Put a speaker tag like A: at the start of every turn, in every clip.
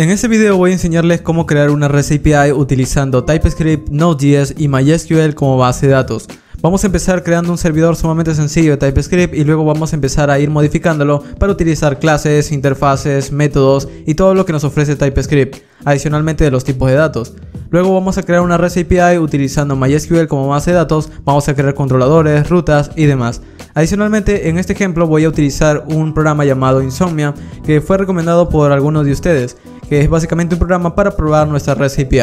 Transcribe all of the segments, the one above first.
A: En este video voy a enseñarles cómo crear una REST API utilizando TypeScript, Node.js y MySQL como base de datos. Vamos a empezar creando un servidor sumamente sencillo de TypeScript y luego vamos a empezar a ir modificándolo para utilizar clases, interfaces, métodos y todo lo que nos ofrece TypeScript, adicionalmente de los tipos de datos. Luego vamos a crear una REST API utilizando MySQL como base de datos, vamos a crear controladores, rutas y demás. Adicionalmente en este ejemplo voy a utilizar un programa llamado Insomnia que fue recomendado por algunos de ustedes que es básicamente un programa para probar nuestra REST API.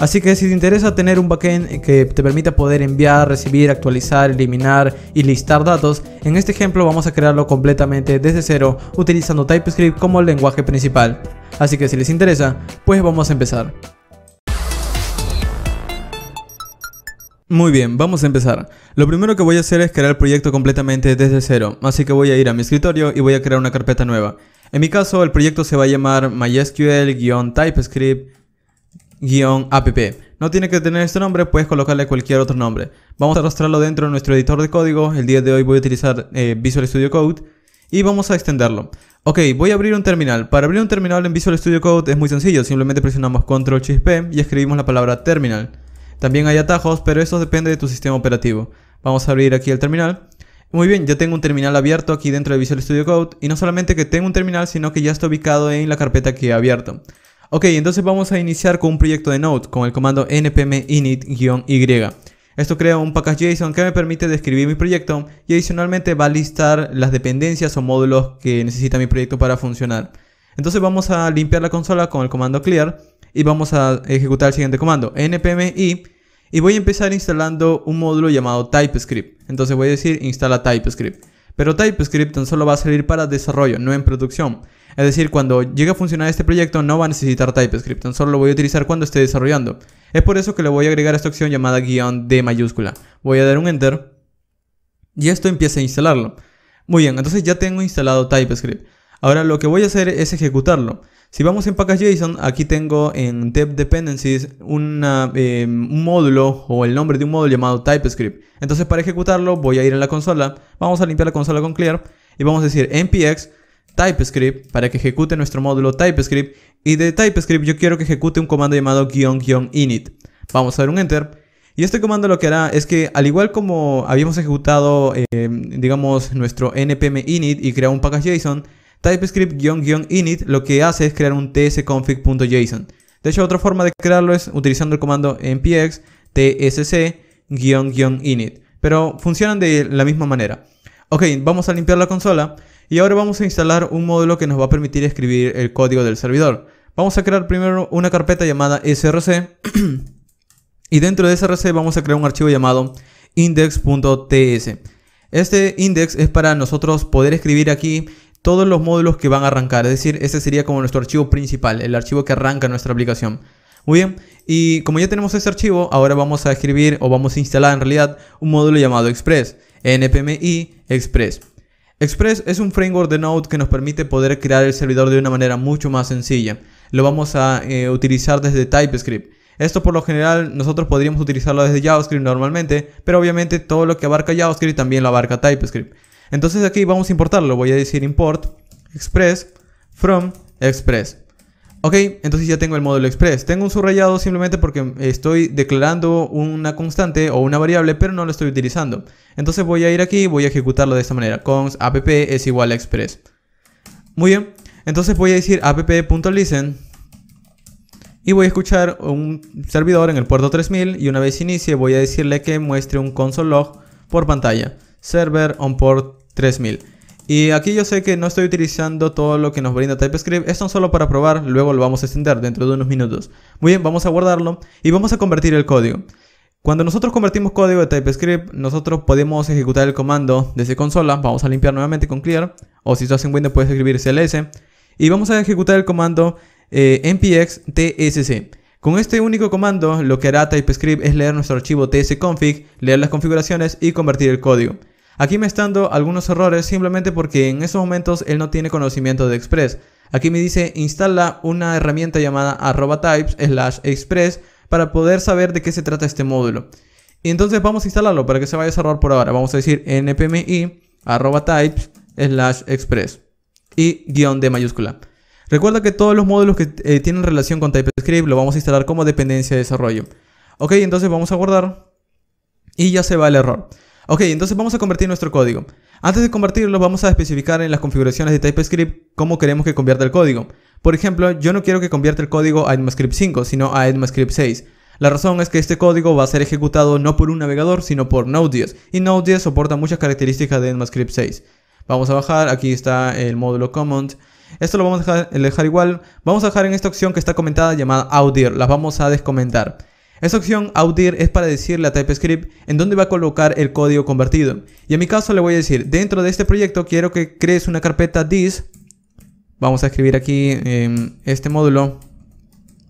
A: Así que si te interesa tener un backend que te permita poder enviar, recibir, actualizar, eliminar y listar datos, en este ejemplo vamos a crearlo completamente desde cero utilizando TypeScript como lenguaje principal. Así que si les interesa, pues vamos a empezar. Muy bien, vamos a empezar. Lo primero que voy a hacer es crear el proyecto completamente desde cero, así que voy a ir a mi escritorio y voy a crear una carpeta nueva. En mi caso, el proyecto se va a llamar MySQL-TypeScript-app. No tiene que tener este nombre, puedes colocarle cualquier otro nombre. Vamos a arrastrarlo dentro de nuestro editor de código. El día de hoy voy a utilizar eh, Visual Studio Code y vamos a extenderlo. Ok, voy a abrir un terminal. Para abrir un terminal en Visual Studio Code es muy sencillo, simplemente presionamos Control Shift y escribimos la palabra terminal. También hay atajos, pero eso depende de tu sistema operativo. Vamos a abrir aquí el terminal muy bien, ya tengo un terminal abierto aquí dentro de Visual Studio Code y no solamente que tengo un terminal, sino que ya está ubicado en la carpeta que he abierto. Ok, entonces vamos a iniciar con un proyecto de Node con el comando npm init-y. Esto crea un package que me permite describir mi proyecto y adicionalmente va a listar las dependencias o módulos que necesita mi proyecto para funcionar. Entonces vamos a limpiar la consola con el comando clear y vamos a ejecutar el siguiente comando npm init-y. Y voy a empezar instalando un módulo llamado TypeScript. Entonces voy a decir instala TypeScript. Pero TypeScript tan solo va a salir para desarrollo, no en producción. Es decir, cuando llegue a funcionar este proyecto no va a necesitar TypeScript, tan solo lo voy a utilizar cuando esté desarrollando. Es por eso que le voy a agregar esta opción llamada guión D mayúscula. Voy a dar un Enter y esto empieza a instalarlo. Muy bien, entonces ya tengo instalado TypeScript. Ahora lo que voy a hacer es ejecutarlo. Si vamos en package.json, aquí tengo en dev dependencies em, un módulo o el nombre de un módulo llamado TypeScript. Entonces para ejecutarlo voy a ir a la consola, vamos a limpiar la consola con clear y vamos a decir npx TypeScript para que ejecute nuestro módulo TypeScript y de TypeScript yo quiero que ejecute un comando llamado guión guión init. Vamos a dar un enter y este comando lo que hará es que al igual como habíamos ejecutado em, digamos nuestro npm init y creado un package.json TypeScript-init lo que hace es crear un tsconfig.json. De hecho, otra forma de crearlo es utilizando el comando npx tsc-init. Pero funcionan de la misma manera. Ok, vamos a limpiar la consola y ahora vamos a instalar un módulo que nos va a permitir escribir el código del servidor. Vamos a crear primero una carpeta llamada src y dentro de src vamos a crear un archivo llamado index.ts. Este index es para nosotros poder escribir aquí todos los módulos que van a arrancar. Es decir, este sería como nuestro archivo principal, el archivo que arranca nuestra aplicación. Muy bien, y como ya tenemos ese archivo, ahora vamos a escribir o vamos a instalar en realidad un módulo llamado Express, npmi Express. Express es un framework de Node que nos permite poder crear el servidor de una manera mucho más sencilla. Lo vamos a eh, utilizar desde TypeScript. Esto por lo general nosotros podríamos utilizarlo desde JavaScript normalmente, pero obviamente todo lo que abarca JavaScript también lo abarca TypeScript. Entonces aquí vamos a importarlo. Voy a decir import express from express. Ok, entonces ya tengo el módulo express. Tengo un subrayado simplemente porque estoy declarando una constante o una variable, pero no lo estoy utilizando. Entonces voy a ir aquí y voy a ejecutarlo de esta manera. Const app es igual a express. Muy bien, entonces voy a decir app.listen y voy a escuchar un servidor en el puerto 3000 y una vez inicie voy a decirle que muestre un console por pantalla. Server on port 3000. Y aquí yo sé que no estoy utilizando todo lo que nos brinda TypeScript, esto es solo para probar, luego lo vamos a extender dentro de unos minutos. Muy bien, vamos a guardarlo y vamos a convertir el código. Cuando nosotros convertimos código de TypeScript, nosotros podemos ejecutar el comando desde consola, vamos a limpiar nuevamente con clear, o si estás en Windows puedes escribir cls, y vamos a ejecutar el comando eh, npx tsc. Con este único comando, lo que hará TypeScript es leer nuestro archivo tsconfig, leer las configuraciones y convertir el código. Aquí me está dando algunos errores simplemente porque en esos momentos él no tiene conocimiento de Express. Aquí me dice instala una herramienta llamada arroba types slash express para poder saber de qué se trata este módulo. Y entonces vamos a instalarlo para que se vaya a error por ahora. Vamos a decir npmi arroba types slash express y guión de mayúscula. Recuerda que todos los módulos que eh, tienen relación con TypeScript lo vamos a instalar como dependencia de desarrollo. Ok, entonces vamos a guardar y ya se va el error. Ok, entonces vamos a convertir nuestro código. Antes de convertirlo, vamos a especificar en las configuraciones de TypeScript cómo queremos que convierta el código. Por ejemplo, yo no quiero que convierta el código a ECMAScript 5, sino a ECMAScript 6. La razón es que este código va a ser ejecutado no por un navegador, sino por Node.js, y Node.js soporta muchas características de ECMAScript 6. Vamos a bajar, aquí está el módulo command. Esto lo vamos a dejar, igual. Vamos a dejar en esta opción que está comentada llamada outdir, Las vamos a descomentar. Esta opción outdir es para decirle a TypeScript en dónde va a colocar el código convertido. Y en mi caso le voy a decir, dentro de este proyecto quiero que crees una carpeta dis. Vamos a escribir aquí em, este módulo.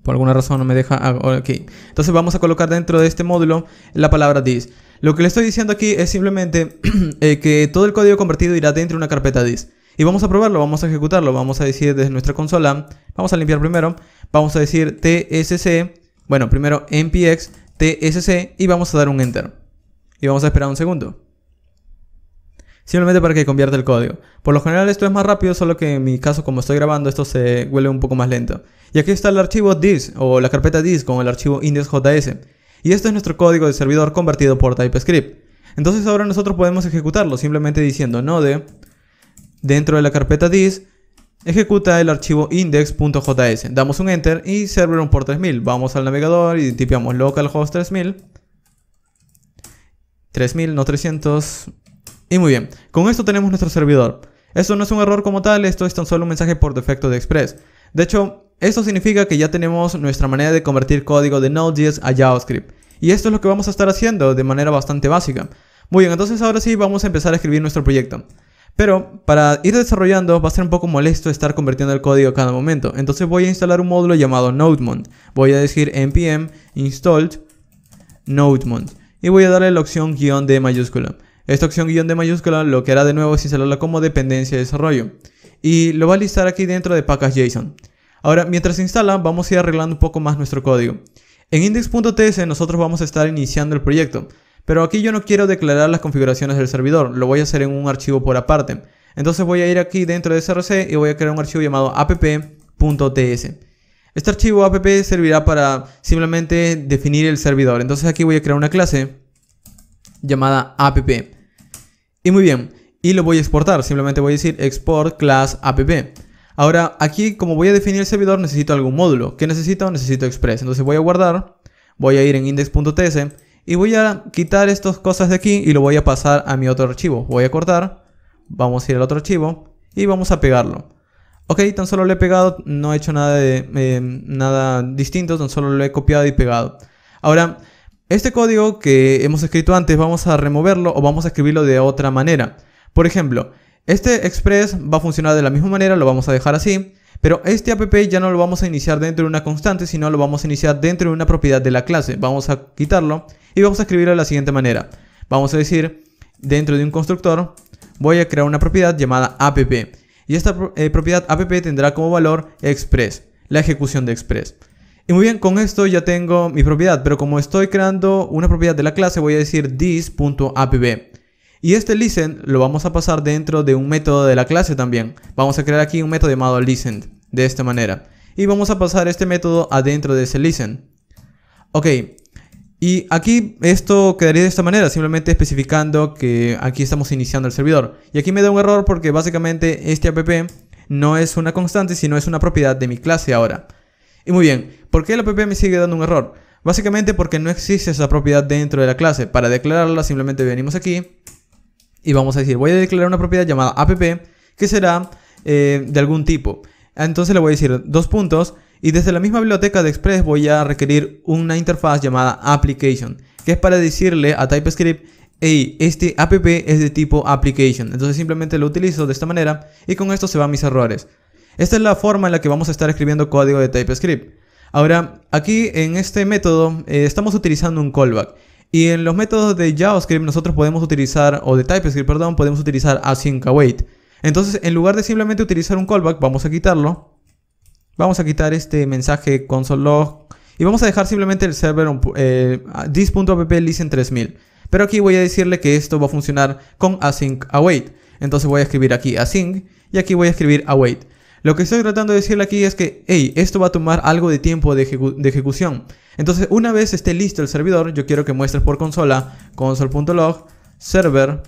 A: Por alguna razón no me deja ah, oh, aquí. Entonces vamos a colocar dentro de este módulo la palabra dis. Lo que le estoy diciendo aquí es simplemente eh, que todo el código convertido irá dentro de una carpeta dis. Y vamos a probarlo, vamos a ejecutarlo. Vamos a decir desde nuestra consola, vamos a limpiar primero. Vamos a decir tsc bueno, primero npx tsc y vamos a dar un enter. Y vamos a esperar un segundo. Simplemente para que convierta el código. Por lo general esto es más rápido, solo que en mi caso como estoy grabando esto se vuelve un poco más lento. Y aquí está el archivo dis o la carpeta dis con el archivo index.js. Y esto es nuestro código de servidor convertido por TypeScript. Entonces ahora nosotros podemos ejecutarlo simplemente diciendo node dentro de la carpeta dis ejecuta el archivo index.js. Damos un enter y server un por 3000. Vamos al navegador y tipiamos localhost 3000. 3000, no 300. Y muy bien, con esto tenemos nuestro servidor. Esto no es un error como tal, esto es tan solo un mensaje por defecto de Express. De hecho, esto significa que ya tenemos nuestra manera de convertir código de Node.js a JavaScript. Y esto es lo que vamos a estar haciendo de manera bastante básica. Muy bien, entonces ahora sí vamos a empezar a escribir nuestro proyecto. Pero para ir desarrollando va a ser un poco molesto estar convirtiendo el código cada momento. Entonces voy a instalar un módulo llamado NodeMont. Voy a decir npm install NodeMont. Y voy a darle la opción guión de mayúscula. Esta opción guión de mayúscula lo que hará de nuevo es instalarla como dependencia de desarrollo. Y lo va a listar aquí dentro de package.json. Ahora, mientras se instala, vamos a ir arreglando un poco más nuestro código. En index.ts nosotros vamos a estar iniciando el proyecto. Pero aquí yo no quiero declarar las configuraciones del servidor, lo voy a hacer en un archivo por aparte. Entonces voy a ir aquí dentro de src y voy a crear un archivo llamado app.ts. Este archivo app servirá para simplemente definir el servidor. Entonces aquí voy a crear una clase llamada app. Y muy bien, y lo voy a exportar. Simplemente voy a decir export class app. Ahora, aquí como voy a definir el servidor necesito algún módulo. ¿Qué necesito? Necesito Express. Entonces voy a guardar, voy a ir en index.ts y voy a quitar estas cosas de aquí y lo voy a pasar a mi otro archivo. Voy a cortar, vamos a ir al otro archivo y vamos a pegarlo. Ok, tan solo lo he pegado, no he hecho nada, de, eh, nada distinto, tan solo lo he copiado y pegado. Ahora, este código que hemos escrito antes vamos a removerlo o vamos a escribirlo de otra manera. Por ejemplo, este express va a funcionar de la misma manera, lo vamos a dejar así. Pero este app ya no lo vamos a iniciar dentro de una constante, sino lo vamos a iniciar dentro de una propiedad de la clase. Vamos a quitarlo y vamos a escribirlo de la siguiente manera. Vamos a decir, dentro de un constructor, voy a crear una propiedad llamada app. Y esta eh, propiedad app tendrá como valor express, la ejecución de express. Y muy bien, con esto ya tengo mi propiedad, pero como estoy creando una propiedad de la clase, voy a decir this.app. Y este listen lo vamos a pasar dentro de un método de la clase también. Vamos a crear aquí un método llamado listen de esta manera. Y vamos a pasar este método adentro de ese listen. Ok, y aquí esto quedaría de esta manera, simplemente especificando que aquí estamos iniciando el servidor. Y aquí me da un error porque básicamente este app no es una constante, sino es una propiedad de mi clase ahora. Y muy bien, ¿por qué el app me sigue dando un error? Básicamente porque no existe esa propiedad dentro de la clase. Para declararla simplemente venimos aquí y vamos a decir, voy a declarar una propiedad llamada app que será eh, de algún tipo. Entonces le voy a decir dos puntos y desde la misma biblioteca de Express voy a requerir una interfaz llamada application, que es para decirle a TypeScript, hey, este app es de tipo application. Entonces simplemente lo utilizo de esta manera y con esto se van mis errores. Esta es la forma en la que vamos a estar escribiendo código de TypeScript. Ahora, aquí en este método eh, estamos utilizando un callback. Y en los métodos de JavaScript nosotros podemos utilizar, o de TypeScript, perdón, podemos utilizar async await. Entonces, en lugar de simplemente utilizar un callback, vamos a quitarlo. Vamos a quitar este mensaje console.log. y vamos a dejar simplemente el server eh, listen 3000. Pero aquí voy a decirle que esto va a funcionar con async await. Entonces voy a escribir aquí async y aquí voy a escribir await. Lo que estoy tratando de decirle aquí es que, hey, esto va a tomar algo de tiempo de, ejecución. Entonces, una vez esté listo el servidor, yo quiero que muestres por consola, console.log, server,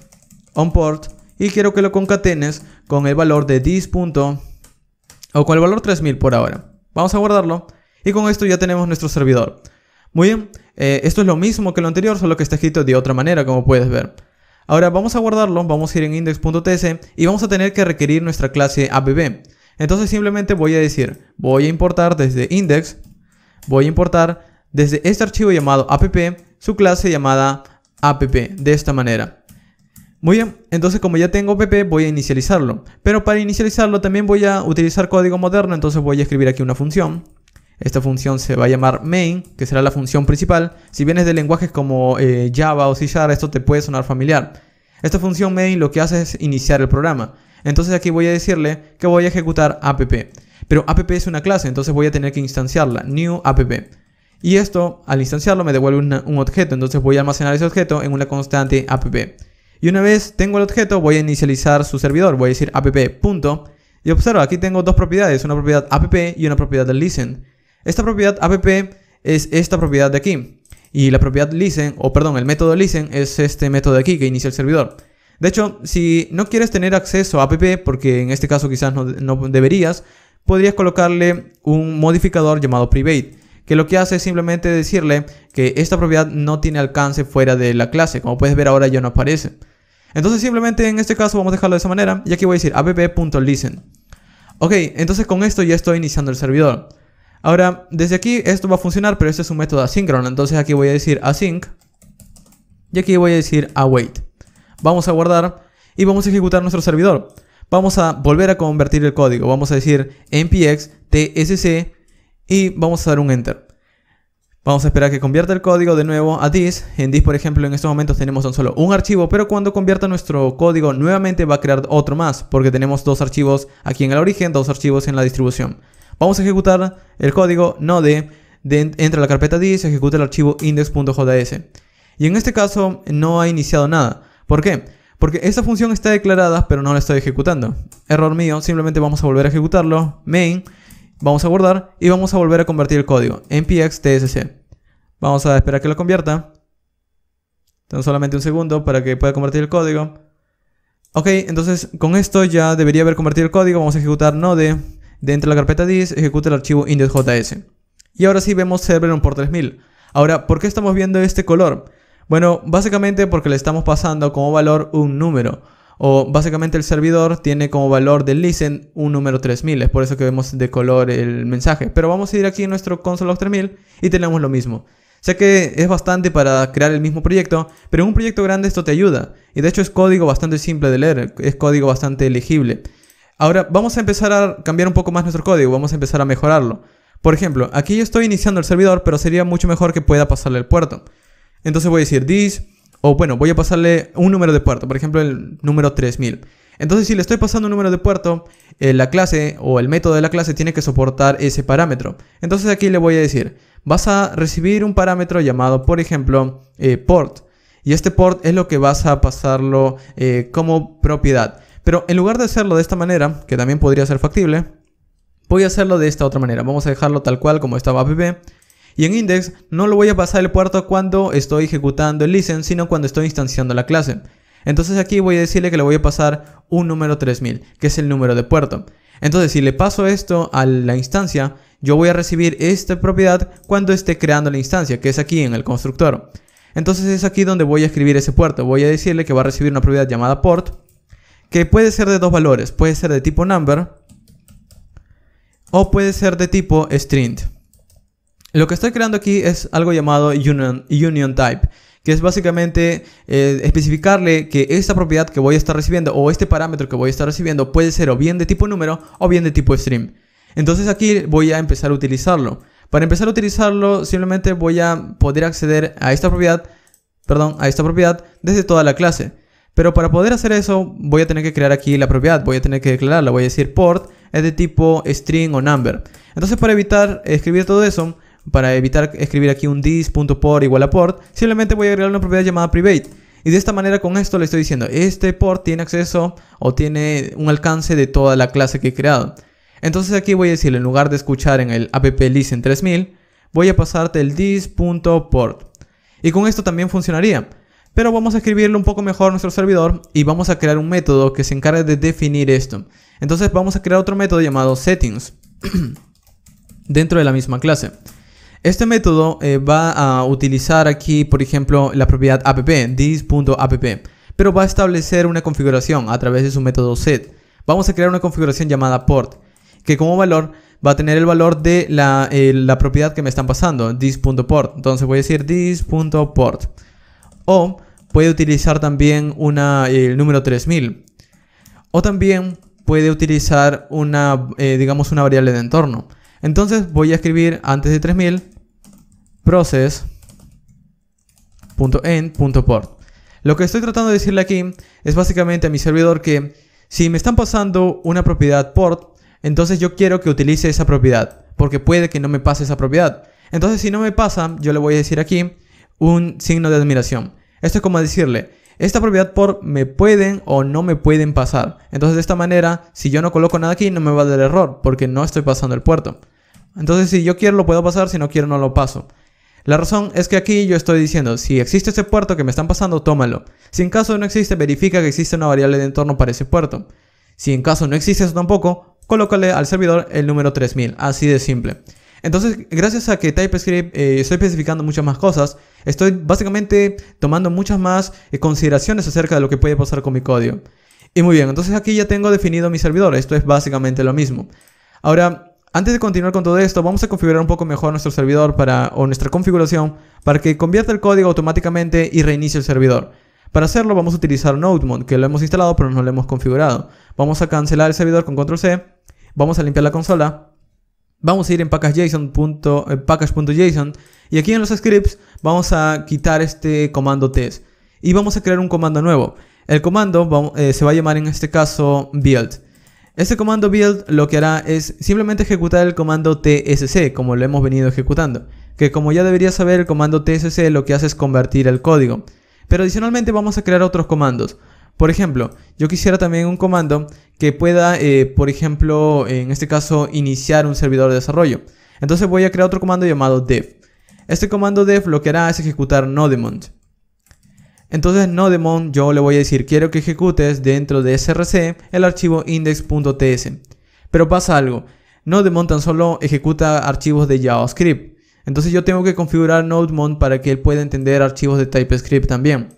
A: onPort, y quiero que lo concatenes con el valor de this. o con el valor 3000 por ahora. Vamos a guardarlo y con esto ya tenemos nuestro servidor. Muy bien, eh, esto es lo mismo que lo anterior, solo que está escrito de otra manera, como puedes ver. Ahora vamos a guardarlo, vamos a ir en index.ts y vamos a tener que requerir nuestra clase abb. Entonces simplemente voy a decir, voy a importar desde index, voy a importar desde este archivo llamado app, su clase llamada app, de esta manera. Muy bien, entonces como ya tengo app, voy a inicializarlo. Pero para inicializarlo también voy a utilizar código moderno, entonces voy a escribir aquí una función. Esta función se va a llamar main, que será la función principal. Si vienes de lenguajes como eh, Java o C esto te puede sonar familiar. Esta función main lo que hace es iniciar el programa. Entonces aquí voy a decirle que voy a ejecutar app. Pero app es una clase, entonces voy a tener que instanciarla, new app. Y esto, al instanciarlo, me devuelve un objeto, entonces voy a almacenar ese objeto en una constante app. Y una vez tengo el objeto, voy a inicializar su servidor, voy a decir app. y observa, aquí tengo dos propiedades, una propiedad app y una propiedad de listen. Esta propiedad app es esta propiedad de aquí. Y la propiedad listen, o perdón, el método listen es este método de aquí que inicia el servidor. De hecho, si no quieres tener acceso a app, porque en este caso quizás no, deberías, podrías colocarle un modificador llamado private que lo que hace es simplemente decirle que esta propiedad no tiene alcance fuera de la clase. Como puedes ver ahora ya no aparece. Entonces simplemente en este caso vamos a dejarlo de esa manera y aquí voy a decir app.listen. Ok, entonces con esto ya estoy iniciando el servidor. Ahora, desde aquí esto va a funcionar, pero este es un método asíncrono. Entonces aquí voy a decir async y aquí voy a decir await. Vamos a guardar y vamos a ejecutar nuestro servidor. Vamos a volver a convertir el código. Vamos a decir npx tsc y vamos a dar un enter. Vamos a esperar que convierta el código de nuevo a dis. En dis, por ejemplo, en estos momentos tenemos tan solo un archivo, pero cuando convierta nuestro código nuevamente va a crear otro más, porque tenemos dos archivos aquí en el origen, dos archivos en la distribución. Vamos a ejecutar el código node, de, entra la carpeta dis, ejecuta el archivo index.js. Y en este caso no ha iniciado nada. ¿Por qué? Porque esta función está declarada, pero no la estoy ejecutando. Error mío, simplemente vamos a volver a ejecutarlo. Main, vamos a guardar y vamos a volver a convertir el código. npx tsc. Vamos a esperar que lo convierta. tengo solamente un segundo para que pueda convertir el código. Ok, entonces con esto ya debería haber convertido el código. Vamos a ejecutar node dentro de la carpeta dis, ejecuta el archivo index.js. Y ahora sí vemos server por 3000. Ahora, ¿por qué estamos viendo este color? Bueno, básicamente porque le estamos pasando como valor un número. O básicamente el servidor tiene como valor del listen un número 3000. Es por eso que vemos de color el mensaje. Pero vamos a ir aquí en nuestro console.log 3000 y tenemos lo mismo. Sé que es bastante para crear el mismo proyecto, pero en un proyecto grande esto te ayuda. Y de hecho es código bastante simple de leer, es código bastante legible. Ahora vamos a empezar a cambiar un poco más nuestro código, vamos a empezar a mejorarlo. Por ejemplo, aquí yo estoy iniciando el servidor, pero sería mucho mejor que pueda pasarle el puerto. Entonces voy a decir this, o bueno, voy a pasarle un número de puerto, por ejemplo el número 3000. Entonces si le estoy pasando un número de puerto, eh, la clase o el método de la clase tiene que soportar ese parámetro. Entonces aquí le voy a decir, vas a recibir un parámetro llamado, por ejemplo, eh, port. Y este port es lo que vas a pasarlo eh, como propiedad. Pero en lugar de hacerlo de esta manera, que también podría ser factible, voy a hacerlo de esta otra manera. Vamos a dejarlo tal cual como estaba pp. Y en index no lo voy a pasar el puerto cuando estoy ejecutando el listen, sino cuando estoy instanciando la clase. Entonces aquí voy a decirle que le voy a pasar un número 3000, que es el número de puerto. Entonces si le paso esto a la instancia, yo voy a recibir esta propiedad cuando esté creando la instancia, que es aquí en el constructor. Entonces es aquí donde voy a escribir ese puerto. Voy a decirle que va a recibir una propiedad llamada port, que puede ser de dos valores. Puede ser de tipo number o puede ser de tipo string. Lo que estoy creando aquí es algo llamado union, union type, que es básicamente eh, especificarle que esta propiedad que voy a estar recibiendo o este parámetro que voy a estar recibiendo puede ser o bien de tipo número o bien de tipo stream. Entonces aquí voy a empezar a utilizarlo. Para empezar a utilizarlo simplemente voy a poder acceder a esta propiedad, perdón, a esta propiedad desde toda la clase. Pero para poder hacer eso voy a tener que crear aquí la propiedad, voy a tener que declararla, voy a decir port es de tipo string o number. Entonces para evitar escribir todo eso para evitar escribir aquí un dis.port igual a port, simplemente voy a agregar una propiedad llamada private. Y de esta manera con esto le estoy diciendo, este port tiene acceso o tiene un alcance de toda la clase que he creado. Entonces aquí voy a decir en lugar de escuchar en el app listen 3000, voy a pasarte el dis.port. Y con esto también funcionaría. Pero vamos a escribirlo un poco mejor nuestro servidor y vamos a crear un método que se encargue de definir esto. Entonces vamos a crear otro método llamado settings dentro de la misma clase. Este método eh, va a utilizar aquí, por ejemplo, la propiedad app, this.app, pero va a establecer una configuración a través de su método set. Vamos a crear una configuración llamada port, que como valor va a tener el valor de la, eh, propiedad que me están pasando, this.port. Entonces voy a decir this.port. O puede utilizar también una, eh, el número 3000. O también puede utilizar una, digamos, una variable de entorno. Entonces voy a escribir antes de 3000 process.end.port. Lo que estoy tratando de decirle aquí es básicamente a mi servidor que si me están pasando una propiedad port, entonces yo quiero que utilice esa propiedad, porque puede que no me pase esa propiedad. Entonces si no me pasa, yo le voy a decir aquí un signo de admiración. Esto es como decirle, esta propiedad por me pueden o no me pueden pasar. Entonces de esta manera, si yo no coloco nada aquí, no me va a dar error porque no estoy pasando el puerto. Entonces si yo quiero lo puedo pasar, si no quiero no lo paso. La razón es que aquí yo estoy diciendo, si existe ese puerto que me están pasando, tómalo. Si en caso no existe, verifica que existe una variable de entorno para ese puerto. Si en caso no existe eso tampoco, colócale al servidor el número 3000, así de simple. Entonces, gracias a que TypeScript eh, estoy especificando muchas más cosas, estoy básicamente tomando muchas más eh, consideraciones acerca de lo que puede pasar con mi código. Y muy bien, entonces aquí ya tengo definido mi servidor, esto es básicamente lo mismo. Ahora, antes de continuar con todo esto, vamos a configurar un poco mejor nuestro servidor para, o nuestra configuración para que convierta el código automáticamente y reinicie el servidor. Para hacerlo vamos a utilizar NodeMod, que lo hemos instalado pero no lo hemos configurado. Vamos a cancelar el servidor con Control C, vamos a limpiar la consola, Vamos a ir en eh, package.json y aquí en los scripts vamos a quitar este comando test y vamos a crear un comando nuevo. El comando eh, se va a llamar en este caso build. Este comando build lo que hará es simplemente ejecutar el comando tsc como lo hemos venido ejecutando. Que como ya deberías saber el comando tsc lo que hace es convertir el código. Pero adicionalmente vamos a crear otros comandos. Por ejemplo, yo quisiera también un comando que pueda, eh, por ejemplo, en este caso, iniciar un servidor de desarrollo. Entonces voy a crear otro comando llamado dev. Este comando dev lo que hará es ejecutar nodemon. Entonces nodemon yo le voy a decir, quiero que ejecutes dentro de src el archivo index.ts. Pero pasa algo, nodemon tan solo ejecuta archivos de JavaScript. Entonces yo tengo que configurar nodemon para que él pueda entender archivos de TypeScript también.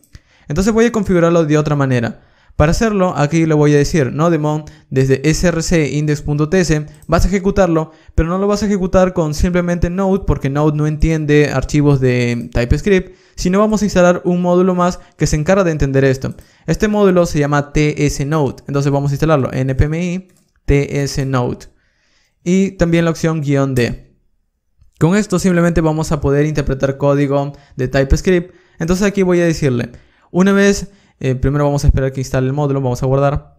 A: Entonces voy a configurarlo de otra manera. Para hacerlo, aquí le voy a decir no desde src-index.ts, vas a ejecutarlo, pero no lo vas a ejecutar con simplemente Node, porque Node no entiende archivos de TypeScript, sino vamos a instalar un módulo más que se encarga de entender esto. Este módulo se llama tsnode, entonces vamos a instalarlo, npmi tsnode, y también la opción guión D. Con esto simplemente vamos a poder interpretar código de TypeScript, entonces aquí voy a decirle una vez, eh, primero vamos a esperar que instale el módulo, vamos a guardar.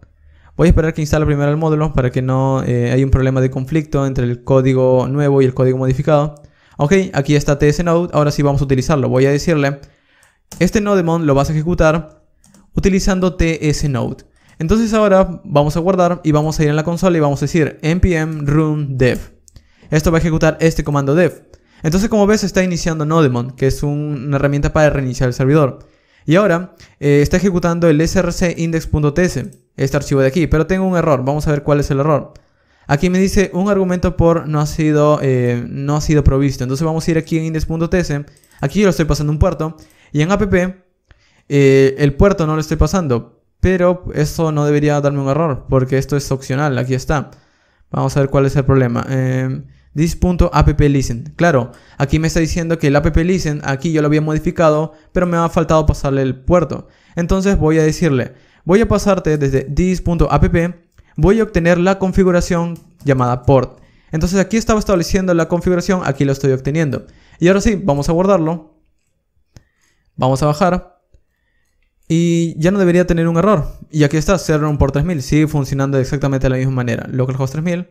A: Voy a esperar que instale primero el módulo para que no eh, haya un problema de conflicto entre el código nuevo y el código modificado. Ok, aquí está ts-node. ahora sí vamos a utilizarlo. Voy a decirle, este nodemon lo vas a ejecutar utilizando ts-node. Entonces ahora vamos a guardar y vamos a ir en la consola y vamos a decir npm run dev. Esto va a ejecutar este comando dev. Entonces como ves está iniciando Nodemon, que es una herramienta para reiniciar el servidor. Y ahora eh, está ejecutando el src index.ts, este archivo de aquí, pero tengo un error, vamos a ver cuál es el error. Aquí me dice un argumento por no ha sido, eh, no ha sido provisto, entonces vamos a ir aquí en index.ts, aquí yo lo estoy pasando un puerto, y en app eh, el puerto no lo estoy pasando, pero eso no debería darme un error, porque esto es opcional, aquí está. Vamos a ver cuál es el problema. Em, listen. Claro, aquí me está diciendo que el applisten, aquí yo lo había modificado, pero me ha faltado pasarle el puerto. Entonces voy a decirle, voy a pasarte desde Dis.app, voy a obtener la configuración llamada port. Entonces aquí estaba estableciendo la configuración, aquí lo estoy obteniendo. Y ahora sí, vamos a guardarlo. Vamos a bajar. Y ya no debería tener un error. Y aquí está, Server un por 3000. Sigue funcionando exactamente de la misma manera. Localhost 3000.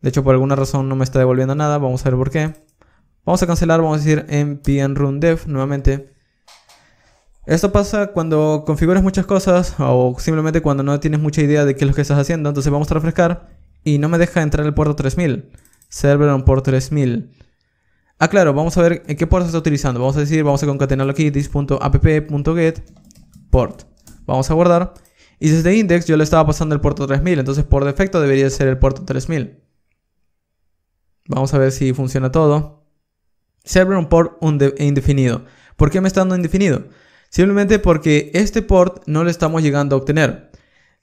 A: De hecho, por alguna razón no me está devolviendo nada. Vamos a ver por qué. Vamos a cancelar, vamos a decir npm run dev nuevamente. Esto pasa cuando configuras muchas cosas o simplemente cuando no tienes mucha idea de qué es lo que estás haciendo. Entonces vamos a refrescar y no me deja entrar el puerto 3000. Server on port 3000. Ah, claro, vamos a ver en qué puerto está utilizando. Vamos a decir, vamos a concatenarlo aquí, this.app.get port. Vamos a guardar. Y desde index yo le estaba pasando el puerto 3000, entonces por defecto debería ser el puerto 3000. Vamos a ver si funciona todo. Server un port indefinido. ¿Por qué me está dando indefinido? Simplemente porque este port no lo estamos llegando a obtener.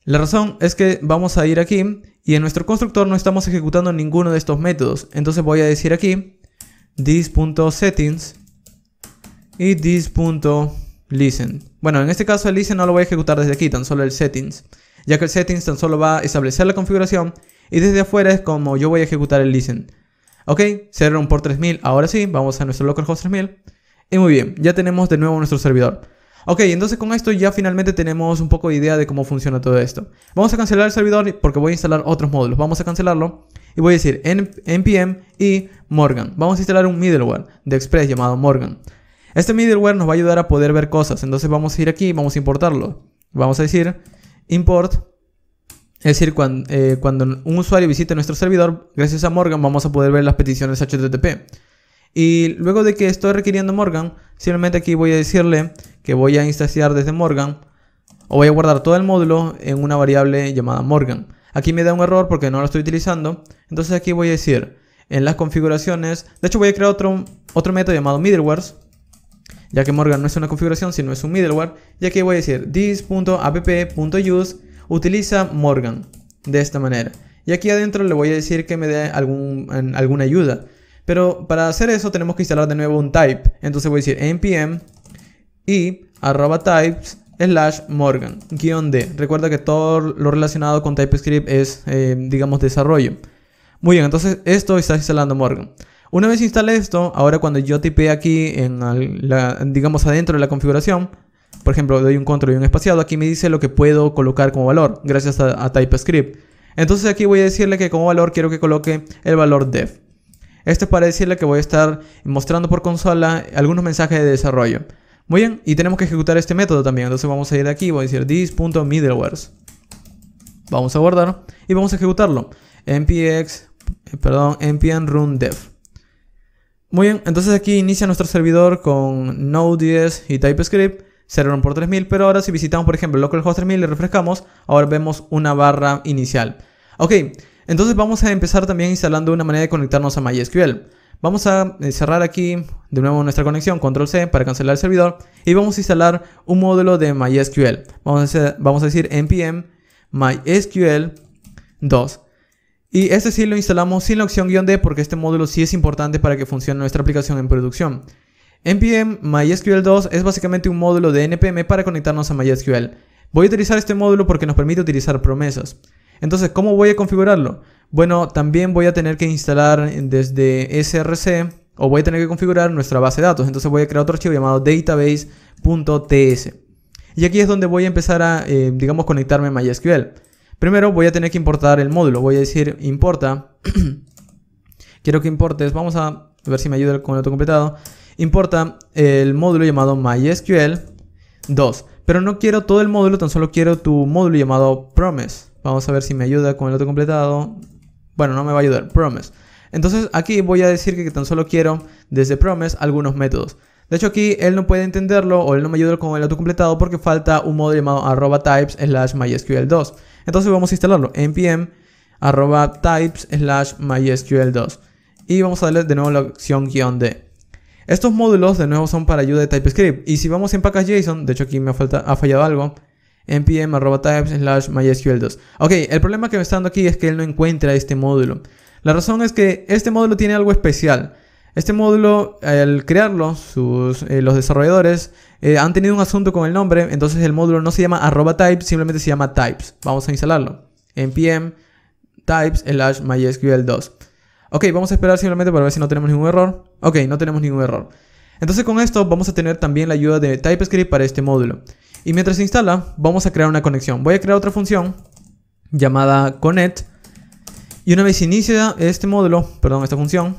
A: La razón es que vamos a ir aquí y en nuestro constructor no estamos ejecutando ninguno de estos métodos. Entonces voy a decir aquí this.settings y this.listen. Bueno, en este caso el listen no lo voy a ejecutar desde aquí, tan solo el settings. Ya que el settings tan solo va a establecer la configuración y desde afuera es como yo voy a ejecutar el listen. Ok, un por 3000. Ahora sí, vamos a nuestro localhost 3000. Y muy bien, ya tenemos de nuevo nuestro servidor. Ok, entonces con esto ya finalmente tenemos un poco de idea de cómo funciona todo esto. Vamos a cancelar el servidor porque voy a instalar otros módulos. Vamos a cancelarlo y voy a decir npm y Morgan. Vamos a instalar un middleware de Express llamado Morgan. Este middleware nos va a ayudar a poder ver cosas. Entonces vamos a ir aquí y vamos a importarlo. Vamos a decir import es decir, eh, cuando, un usuario visite nuestro servidor, gracias a Morgan vamos a poder ver las peticiones HTTP. Y luego de que estoy requiriendo Morgan, simplemente aquí voy a decirle que voy a instanciar desde Morgan o voy a guardar todo el módulo en una variable llamada Morgan. Aquí me da un error porque no lo estoy utilizando. Entonces aquí voy a decir en las configuraciones. De hecho voy a crear otro, otro método llamado middlewares. Ya que Morgan no es una configuración sino es un middleware. Y aquí voy a decir this.app.use utiliza Morgan de esta manera. Y aquí adentro le voy a decir que me dé algún, alguna ayuda. Pero para hacer eso tenemos que instalar de nuevo un type. Entonces voy a decir npm y arroba types slash morgan guión d. Recuerda que todo lo relacionado con TypeScript es, eh, digamos, desarrollo. Muy bien, entonces esto está instalando Morgan. Una vez instale esto, ahora cuando yo tipe aquí, en digamos adentro de la configuración, por ejemplo, doy un control y un espaciado. Aquí me dice lo que puedo colocar como valor, gracias a, TypeScript. Entonces aquí voy a decirle que como valor quiero que coloque el valor dev Esto es para decirle que voy a estar mostrando por consola algunos mensajes de desarrollo. Muy bien, y tenemos que ejecutar este método también. Entonces vamos a ir aquí, voy a decir this.middlewares. Vamos a guardar y vamos a ejecutarlo. npx, perdón, npm run dev. Muy bien, entonces aquí inicia nuestro servidor con Node.js y TypeScript cerraron por 3000, pero ahora si visitamos, por ejemplo, localhost 3000 le refrescamos, ahora vemos una barra inicial. Ok, entonces vamos a empezar también instalando una manera de conectarnos a MySQL. Vamos a eh, cerrar aquí de nuevo nuestra conexión, control C para cancelar el servidor y vamos a instalar un módulo de MySQL. Vamos a, vamos a decir npm mysql 2. Y este sí lo instalamos sin la opción-d guión porque este módulo sí es importante para que funcione nuestra aplicación en producción. NPM MySQL 2 es básicamente un módulo de NPM para conectarnos a MySQL. Voy a utilizar este módulo porque nos permite utilizar promesas. Entonces, ¿cómo voy a configurarlo? Bueno, también voy a tener que instalar desde src o voy a tener que configurar nuestra base de datos. Entonces voy a crear otro archivo llamado database.ts. Y aquí es donde voy a empezar a, eh, digamos, conectarme a MySQL. Primero voy a tener que importar el módulo. Voy a decir importa. Quiero que importes. Vamos a ver si me ayuda con el autocompletado importa el módulo llamado MySQL 2. Pero no quiero todo el módulo, tan solo quiero tu módulo llamado Promise. Vamos a ver si me ayuda con el auto completado. Bueno, no me va a ayudar, Promise. Entonces aquí voy a decir que tan solo quiero desde Promise algunos métodos. De hecho aquí él no puede entenderlo o él no me ayuda con el autocompletado porque falta un módulo llamado arroba types slash mysql2. Entonces vamos a instalarlo, npm arroba types slash mysql2. Y vamos a darle de nuevo la opción guión de... Estos módulos de nuevo son para ayuda de TypeScript. Y si vamos en package.json, de hecho aquí me ha, fallado algo, npm arroba types slash mysql2. Ok, el problema que me está dando aquí es que él no encuentra este módulo. La razón es que este módulo tiene algo especial. Este módulo, al crearlo, sus, eh, los desarrolladores eh, han tenido un asunto con el nombre, entonces el módulo no se llama arroba types, simplemente se llama types. Vamos a instalarlo. npm types slash mysql2. Ok, vamos a esperar simplemente para ver si no tenemos ningún error. Ok, no tenemos ningún error. Entonces con esto vamos a tener también la ayuda de TypeScript para este módulo. Y mientras se instala, vamos a crear una conexión. Voy a crear otra función llamada connect. Y una vez inicia este módulo, perdón, esta función,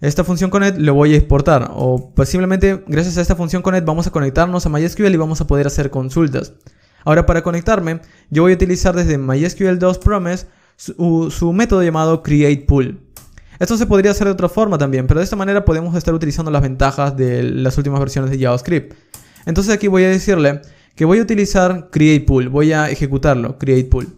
A: esta función connect lo voy a exportar. O posiblemente pues, gracias a esta función connect vamos a conectarnos a MySQL y vamos a poder hacer consultas. Ahora para conectarme, yo voy a utilizar desde MySQL 2 Promise su, su método llamado createPool. Esto se podría hacer de otra forma también, pero de esta manera podemos estar utilizando las ventajas de las últimas versiones de JavaScript. Entonces aquí voy a decirle que voy a utilizar create pool, voy a ejecutarlo, create pool.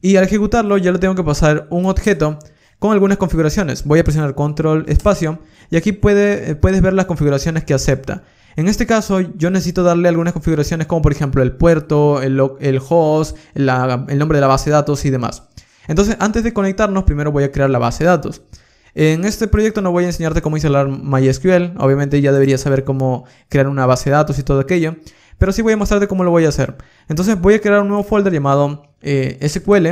A: Y al ejecutarlo ya le tengo que pasar un objeto con algunas configuraciones. Voy a presionar control espacio y aquí eh, puedes ver las configuraciones que acepta. En este caso yo necesito darle algunas configuraciones como por ejemplo el puerto, el, host, el nombre de la base de datos y demás. Entonces antes de conectarnos primero voy a crear la base de datos. En este proyecto no voy a enseñarte cómo instalar MySQL, obviamente ya deberías saber cómo crear una base de datos y todo aquello, pero sí voy a mostrarte cómo lo voy a hacer. Entonces voy a crear un nuevo folder llamado eh, SQL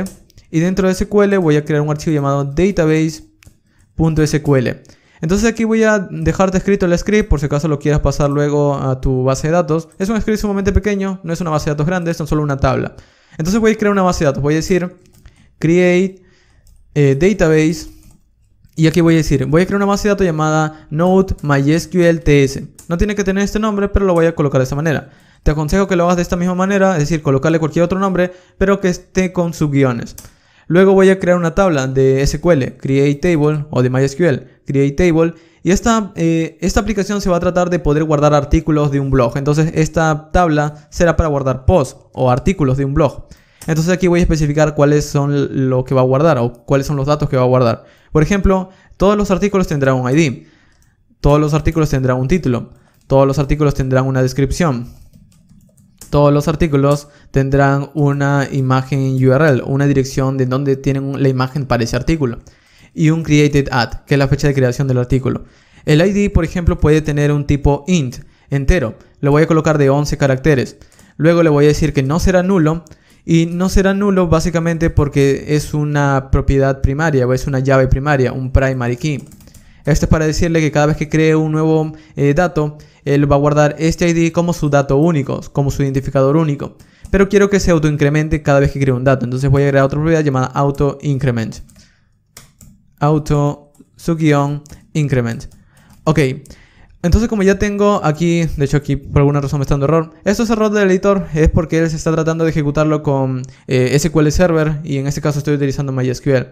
A: y dentro de SQL voy a crear un archivo llamado database.sql. Entonces aquí voy a dejarte escrito el script por si acaso lo quieras pasar luego a tu base de datos. Es un script sumamente pequeño, no es una base de datos grande, es tan solo una tabla. Entonces voy a crear una base de datos, voy a decir create eh, database y aquí voy a decir, voy a crear una base de datos llamada Node MySQL TS. No tiene que tener este nombre, pero lo voy a colocar de esta manera. Te aconsejo que lo hagas de esta misma manera, es decir, colocarle cualquier otro nombre, pero que esté con sus guiones Luego voy a crear una tabla de SQL, Create Table o de MySQL, Create Table. Y esta, eh, esta aplicación se va a tratar de poder guardar artículos de un blog. Entonces esta tabla será para guardar posts o artículos de un blog. Entonces aquí voy a especificar cuáles son lo que va a guardar o cuáles son los datos que va a guardar. Por ejemplo, todos los artículos tendrán un ID. Todos los artículos tendrán un título. Todos los artículos tendrán una descripción. Todos los artículos tendrán una imagen URL, una dirección de donde tienen la imagen para ese artículo. Y un created at, que es la fecha de creación del artículo. El ID, por ejemplo, puede tener un tipo int entero. Lo voy a colocar de 11 caracteres. Luego le voy a decir que no será nulo y no será nulo básicamente porque es una propiedad primaria o es una llave primaria, un primary key. Esto es para decirle que cada vez que cree un nuevo eh, dato, él va a guardar este ID como su dato único, como su identificador único. Pero quiero que se autoincremente cada vez que cree un dato, entonces voy a agregar otra propiedad llamada autoincrement. Auto, su guión, increment. Ok, entonces como ya tengo aquí, de hecho aquí por alguna razón me está dando error, esto es error del editor, es porque él se está tratando de ejecutarlo con eh, SQL Server y en este caso estoy utilizando MySQL.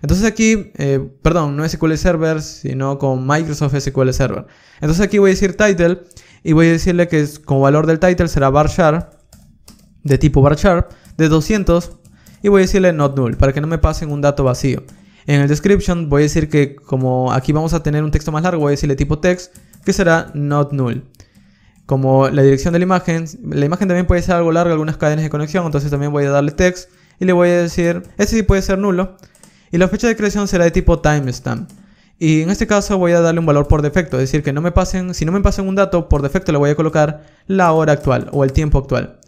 A: Entonces aquí, eh, perdón, no SQL Server, sino con Microsoft SQL Server. Entonces aquí voy a decir title y voy a decirle que es, como valor del title será varchar de tipo varchar de 200 y voy a decirle not null para que no me pasen un dato vacío. En el description voy a decir que como aquí vamos a tener un texto más largo, voy a decirle tipo text que será not null. Como la dirección de la imagen, la imagen también puede ser algo larga, algunas cadenas de conexión, entonces también voy a darle text y le voy a decir, este sí puede ser nulo. Y la fecha de creación será de tipo timestamp. Y en este caso voy a darle un valor por defecto, es decir, que no me pasen, si no me pasen un dato, por defecto le voy a colocar la hora actual o el tiempo actual.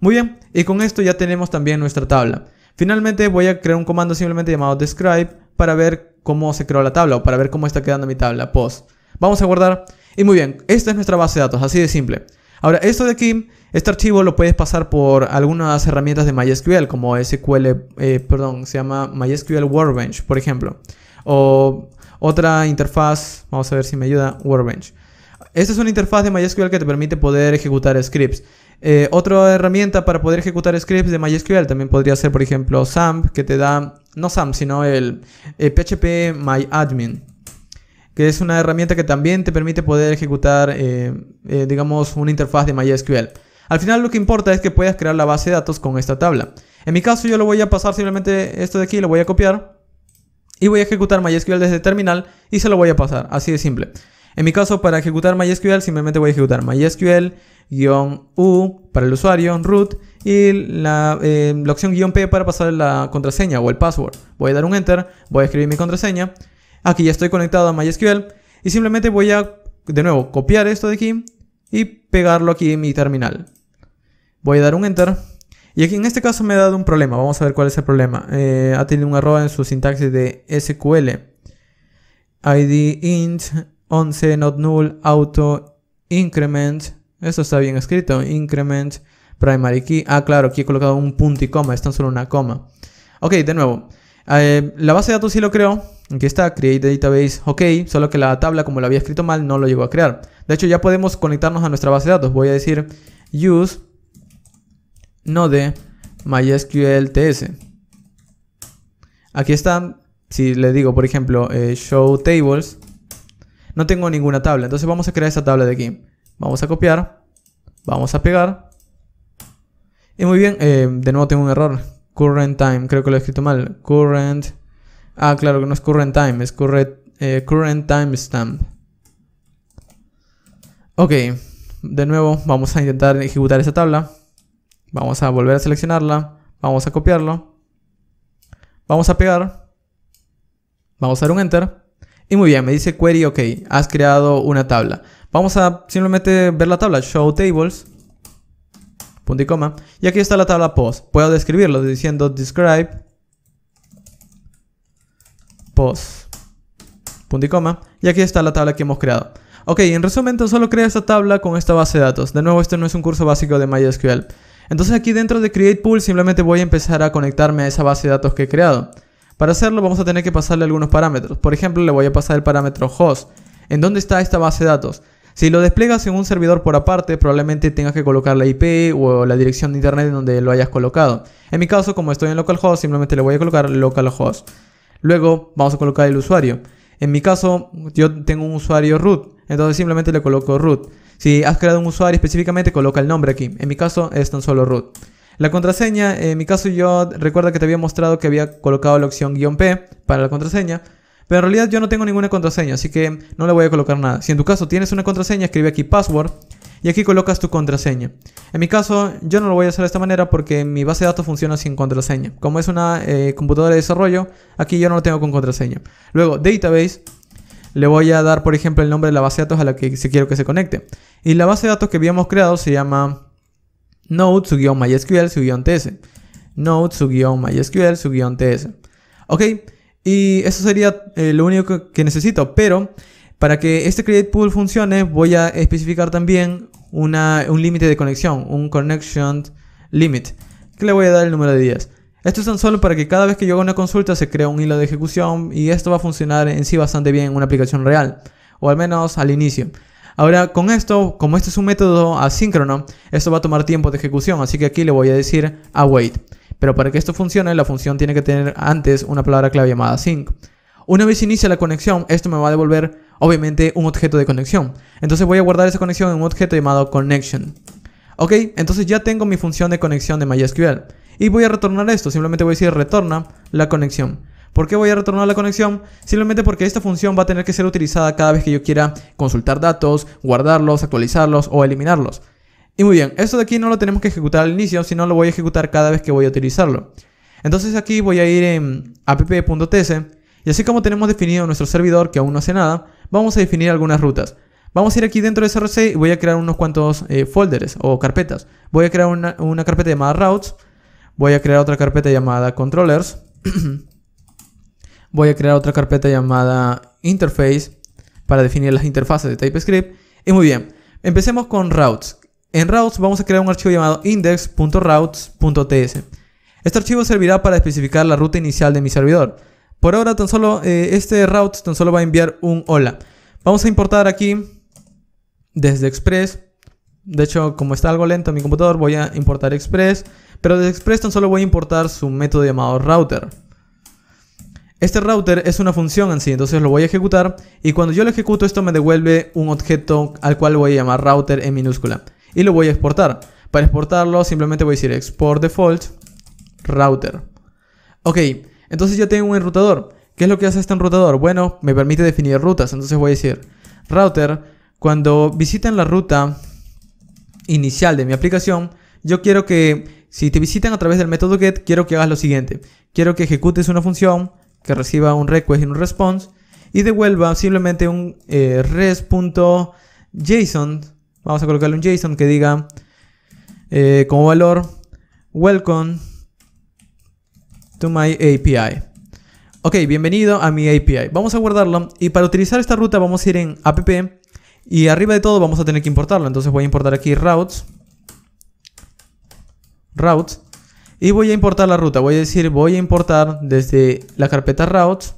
A: Muy bien, y con esto ya tenemos también nuestra tabla. Finalmente voy a crear un comando simplemente llamado describe para ver cómo se creó la tabla o para ver cómo está quedando mi tabla post. Vamos a guardar. Y muy bien, esta es nuestra base de datos, así de simple. Ahora, esto de aquí, este archivo lo puedes pasar por algunas herramientas de MySQL, como SQL, eh, perdón, se llama MySQL Workbench, por ejemplo. O otra interfaz, vamos a ver si me ayuda, Workbench. Esta es una interfaz de MySQL que te permite poder ejecutar scripts. Eh, otra herramienta para poder ejecutar scripts de MySQL también podría ser, por ejemplo, SAMP, que te da, no SAMP, sino el, el eh, PHP MyAdmin que es una herramienta que también te permite poder ejecutar, eh, eh, digamos, una interfaz de MySQL. Al final lo que importa es que puedas crear la base de datos con esta tabla. En mi caso yo lo voy a pasar simplemente esto de aquí, lo voy a copiar y voy a ejecutar MySQL desde terminal y se lo voy a pasar, así de simple. En mi caso para ejecutar MySQL simplemente voy a ejecutar MySQL-u para el usuario, root y la, eh, la opción P para pasar la contraseña o el password. Voy a dar un enter, voy a escribir mi contraseña Aquí ya estoy conectado a MySQL y simplemente voy a, de nuevo, copiar esto de aquí y pegarlo aquí en mi terminal. Voy a dar un Enter. Y aquí en este caso me ha dado un problema. Vamos a ver cuál es el problema. Eh, ha tenido un error en su sintaxis de SQL. ID int 11 not null auto increment. Esto está bien escrito. Increment primary key. Ah, claro, aquí he colocado un punto y coma. Es tan solo una coma. Ok, de nuevo. Ah, eh, la base de datos sí lo creo, Aquí está, create database, ok, solo que la tabla como la había escrito mal no lo llegó a crear. De hecho ya podemos conectarnos a nuestra base de datos. Voy a decir use node MySQL TS. Aquí está, si le digo por ejemplo eh, show tables, no tengo ninguna tabla. Entonces vamos a crear esta tabla de aquí. Vamos a copiar, vamos a pegar. Y muy bien, eh, de nuevo tengo un error current time, creo que lo he escrito mal, current, ah, claro que no es current time, es current, eh, current timestamp. Ok, de nuevo vamos a intentar ejecutar esa tabla, vamos a volver a seleccionarla, vamos a copiarlo, vamos a pegar, vamos a dar un enter, y muy bien, me dice query, ok, has creado una tabla. Vamos a simplemente ver la tabla, show tables y coma. Y aquí está la tabla post. Puedo describirlo diciendo describe post, punto y coma. Y aquí está la tabla que hemos creado. Ok, en resumen, solo crea esta tabla con esta base de datos. De nuevo, este no es un curso básico de MySQL. Entonces aquí dentro de Create Pool simplemente voy a empezar a conectarme a esa base de datos que he creado. Para hacerlo vamos a tener que pasarle algunos parámetros. Por ejemplo, le voy a pasar el parámetro host. ¿En dónde está esta base de datos? Si lo desplegas en un servidor por aparte, probablemente tengas que colocar la IP o la dirección de internet en donde lo hayas colocado. En mi caso, como estoy en localhost, simplemente le voy a colocar localhost. Luego vamos a colocar el usuario. En mi caso, yo tengo un usuario root, entonces simplemente le coloco root. Si has creado un usuario específicamente, coloca el nombre aquí. En mi caso es tan solo root. La contraseña, en mi caso yo recuerda que te había mostrado que había colocado la opción guión P para la contraseña. Pero en realidad yo no tengo ninguna contraseña, así que no le voy a colocar nada. Si en tu caso tienes una contraseña, escribe aquí password y aquí colocas tu contraseña. En mi caso, yo no lo voy a hacer de esta manera porque mi base de datos funciona sin contraseña. Como es una eh, computadora de desarrollo, aquí yo no lo tengo con contraseña. Luego, database, le voy a dar, por ejemplo, el nombre de la base de datos a la que se quiero que se conecte. Y la base de datos que habíamos creado se llama node, MySQL, TS. Node, MySQL, TS. Ok. Y eso sería eh, lo único que necesito. Pero para que este create pool funcione, voy a especificar también un límite de conexión, un connection limit, que le voy a dar el número de días Esto es tan solo para que cada vez que yo haga una consulta se crea un hilo de ejecución y esto va a funcionar en sí bastante bien en una aplicación real, o al menos al inicio. Ahora, con esto, como este es un método asíncrono, esto va a tomar tiempo de ejecución, así que aquí le voy a decir await. Pero para que esto funcione, la función tiene que tener antes una palabra clave llamada sync. Una vez inicia la conexión, esto me va a devolver, obviamente, un objeto de conexión. Entonces voy a guardar esa conexión en un objeto llamado connection. Ok, entonces ya tengo mi función de conexión de MySQL. Y voy a retornar esto, simplemente voy a decir retorna la conexión. ¿Por qué voy a retornar la conexión? Simplemente porque esta función va a tener que ser utilizada cada vez que yo quiera consultar datos, guardarlos, actualizarlos o eliminarlos. Y muy bien, esto de aquí no lo tenemos que ejecutar al inicio, sino lo voy a ejecutar cada vez que voy a utilizarlo. Entonces aquí voy a ir en app.ts y así como tenemos definido nuestro servidor que aún no hace nada, vamos a definir algunas rutas. Vamos a ir aquí dentro de SRC y voy a crear unos cuantos eh, folders o carpetas. Voy a crear una, una, carpeta llamada routes, voy a crear otra carpeta llamada controllers, voy a crear otra carpeta llamada interface para definir las interfaces de TypeScript. Y muy bien, empecemos con routes. En routes vamos a crear un archivo llamado index.routes.ts. Este archivo servirá para especificar la ruta inicial de mi servidor. Por ahora tan solo eh, este route tan solo va a enviar un hola. Vamos a importar aquí desde Express. De hecho, como está algo lento mi computador, voy a importar Express. Pero desde Express tan solo voy a importar su método llamado router. Este router es una función en sí, entonces lo voy a ejecutar y cuando yo lo ejecuto esto me devuelve un objeto al cual voy a llamar router en minúscula y lo voy a exportar. Para exportarlo simplemente voy a decir export default router. Ok, entonces ya tengo un enrutador. ¿Qué es lo que hace este enrutador? Bueno, me permite definir rutas. Entonces voy a decir router, cuando visitan la ruta inicial de mi aplicación, yo quiero que si te visitan a través del método get, quiero que hagas lo siguiente. Quiero que ejecutes una función que reciba un request y un response y devuelva simplemente un eh, res.json Vamos a colocarle un JSON que diga eh, como valor Welcome to my API. Ok, bienvenido a mi API. Vamos a guardarlo y para utilizar esta ruta vamos a ir en app y arriba de todo vamos a tener que importarlo. Entonces voy a importar aquí routes. Routes. Y voy a importar la ruta. Voy a decir voy a importar desde la carpeta routes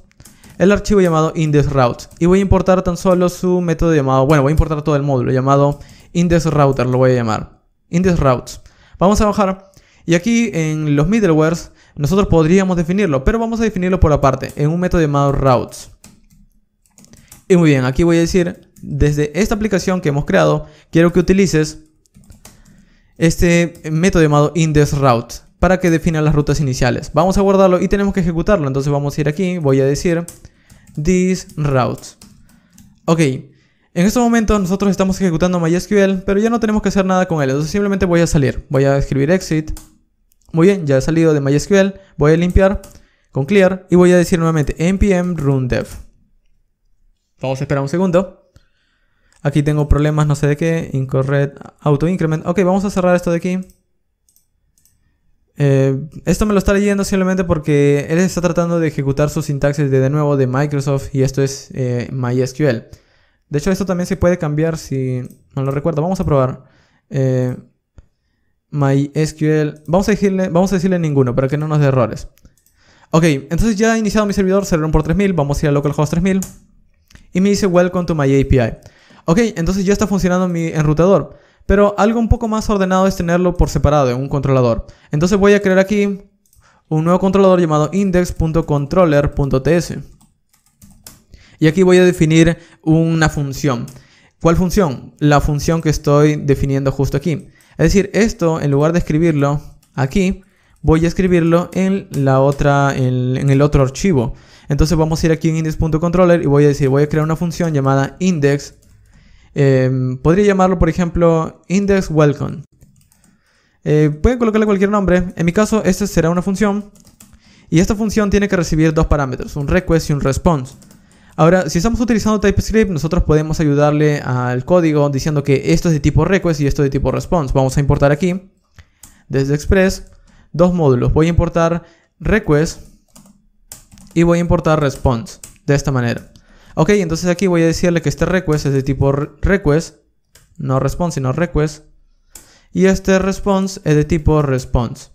A: el archivo llamado index routes. Y voy a importar tan solo su método llamado, bueno, voy a importar todo el módulo llamado index router lo voy a llamar. Index routes. Vamos a bajar. Y aquí en los middlewares nosotros podríamos definirlo, pero vamos a definirlo por aparte, en un método llamado routes. Y muy bien, aquí voy a decir, desde esta aplicación que hemos creado, quiero que utilices este método llamado route para que defina las rutas iniciales. Vamos a guardarlo y tenemos que ejecutarlo, entonces vamos a ir aquí, voy a decir this routes. Ok, en este momento nosotros estamos ejecutando MySQL, pero ya no tenemos que hacer nada con él. Entonces simplemente voy a salir. Voy a escribir exit. Muy bien, ya he salido de MySQL. Voy a limpiar con clear y voy a decir nuevamente npm run dev. Vamos a esperar un segundo. Aquí tengo problemas, no sé de qué. Incorrect auto increment. Ok, vamos a cerrar esto de aquí. Eh, esto me lo está leyendo simplemente porque él está tratando de ejecutar su sintaxis de, de nuevo de Microsoft y esto es eh, MySQL. De hecho, esto también se puede cambiar si no lo recuerdo. Vamos a probar. Eh, MySQL. Vamos a, decirle, vamos a decirle ninguno para que no nos dé errores. Ok, entonces ya he iniciado mi servidor, servidor por 3000. Vamos a ir a localhost 3000. Y me dice welcome to my API. Ok, entonces ya está funcionando mi enrutador. Pero algo un poco más ordenado es tenerlo por separado en un controlador. Entonces voy a crear aquí un nuevo controlador llamado index.controller.ts. Y aquí voy a definir una función. ¿Cuál función? La función que estoy definiendo justo aquí. Es decir, esto en lugar de escribirlo aquí, voy a escribirlo en la otra, en, el otro archivo. Entonces vamos a ir aquí en index.controller y voy a decir, voy a crear una función llamada index. Em, podría llamarlo, por ejemplo, index welcome. Eh, pueden colocarle cualquier nombre. En mi caso, esta será una función. Y esta función tiene que recibir dos parámetros, un request y un response. Ahora, si estamos utilizando TypeScript, nosotros podemos ayudarle al código diciendo que esto es de tipo request y esto de tipo response. Vamos a importar aquí, desde Express, dos módulos. Voy a importar request y voy a importar response, de esta manera. Ok, entonces aquí voy a decirle que este request es de tipo request, no response, sino request. Y este response es de tipo response.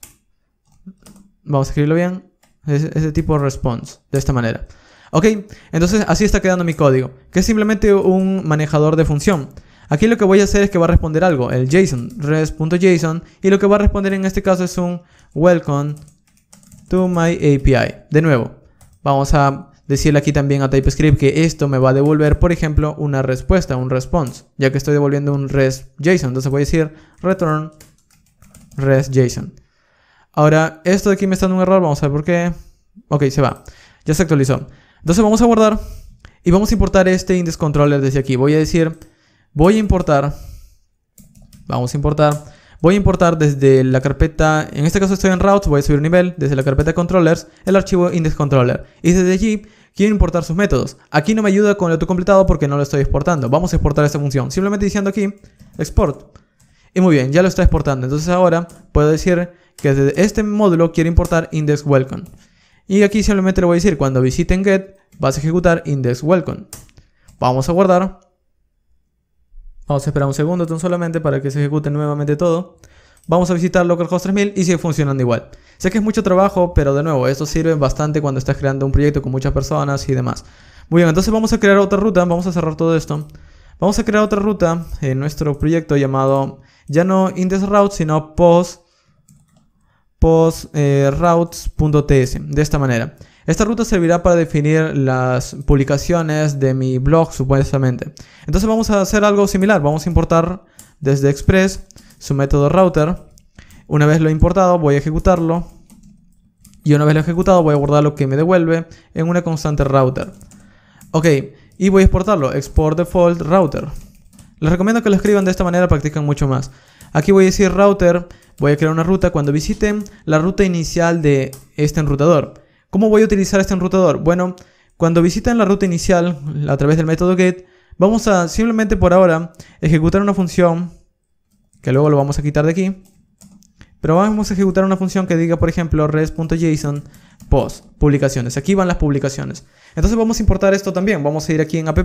A: Vamos a escribirlo bien. es de tipo response, de esta manera. Ok, entonces así está quedando mi código, que es simplemente un manejador de función. Aquí lo que voy a hacer es que va a responder algo, el JSON, res.json, y lo que va a responder en este caso es un welcome to my API. De nuevo, vamos a decirle aquí también a TypeScript que esto me va a devolver, por ejemplo, una respuesta, un response, ya que estoy devolviendo un res.json Entonces voy a decir return res.json Ahora, esto de aquí me está dando un error, vamos a ver por qué. Ok, se va. Ya se actualizó. Entonces vamos a guardar y vamos a importar este index controller desde aquí. Voy a decir, voy a importar, vamos a importar, voy a importar desde la carpeta, en este caso estoy en routes, voy a subir nivel, desde la carpeta controllers, el archivo index controller. Y desde allí quiero importar sus métodos. Aquí no me ayuda con el autocompletado porque no lo estoy exportando. Vamos a exportar esta función, simplemente diciendo aquí, export. Y muy bien, ya lo está exportando. Entonces ahora puedo decir que desde este módulo quiero importar index welcome. Y aquí simplemente le voy a decir, cuando visiten get, vas a ejecutar index welcome. Vamos a guardar. Vamos a esperar un segundo tan solamente para que se ejecute nuevamente todo. Vamos a visitar localhost 3000 y sigue funcionando igual. Sé que es mucho trabajo, pero de nuevo, esto sirve bastante cuando estás creando un proyecto con muchas personas y demás. Muy bien, entonces vamos a crear otra ruta, vamos a cerrar todo esto. Vamos a crear otra ruta en nuestro proyecto llamado, ya no index route, sino post postRoutes.ts. de esta manera. Esta ruta servirá para definir las publicaciones de mi blog supuestamente. Entonces vamos a hacer algo similar. Vamos a importar desde Express su método router. Una vez lo he importado voy a ejecutarlo. Y una vez lo he ejecutado voy a guardar lo que me devuelve en una constante router. Ok, y voy a exportarlo. Export default router. Les recomiendo que lo escriban de esta manera, practican mucho más. Aquí voy a decir router Voy a crear una ruta cuando visiten la ruta inicial de este enrutador. ¿Cómo voy a utilizar este enrutador? Bueno, cuando visiten la ruta inicial a través del método get, vamos a simplemente por ahora ejecutar una función que luego lo vamos a quitar de aquí. Pero vamos a ejecutar una función que diga, por ejemplo, res.json post, publicaciones. Aquí van las publicaciones. Entonces vamos a importar esto también. Vamos a ir aquí en app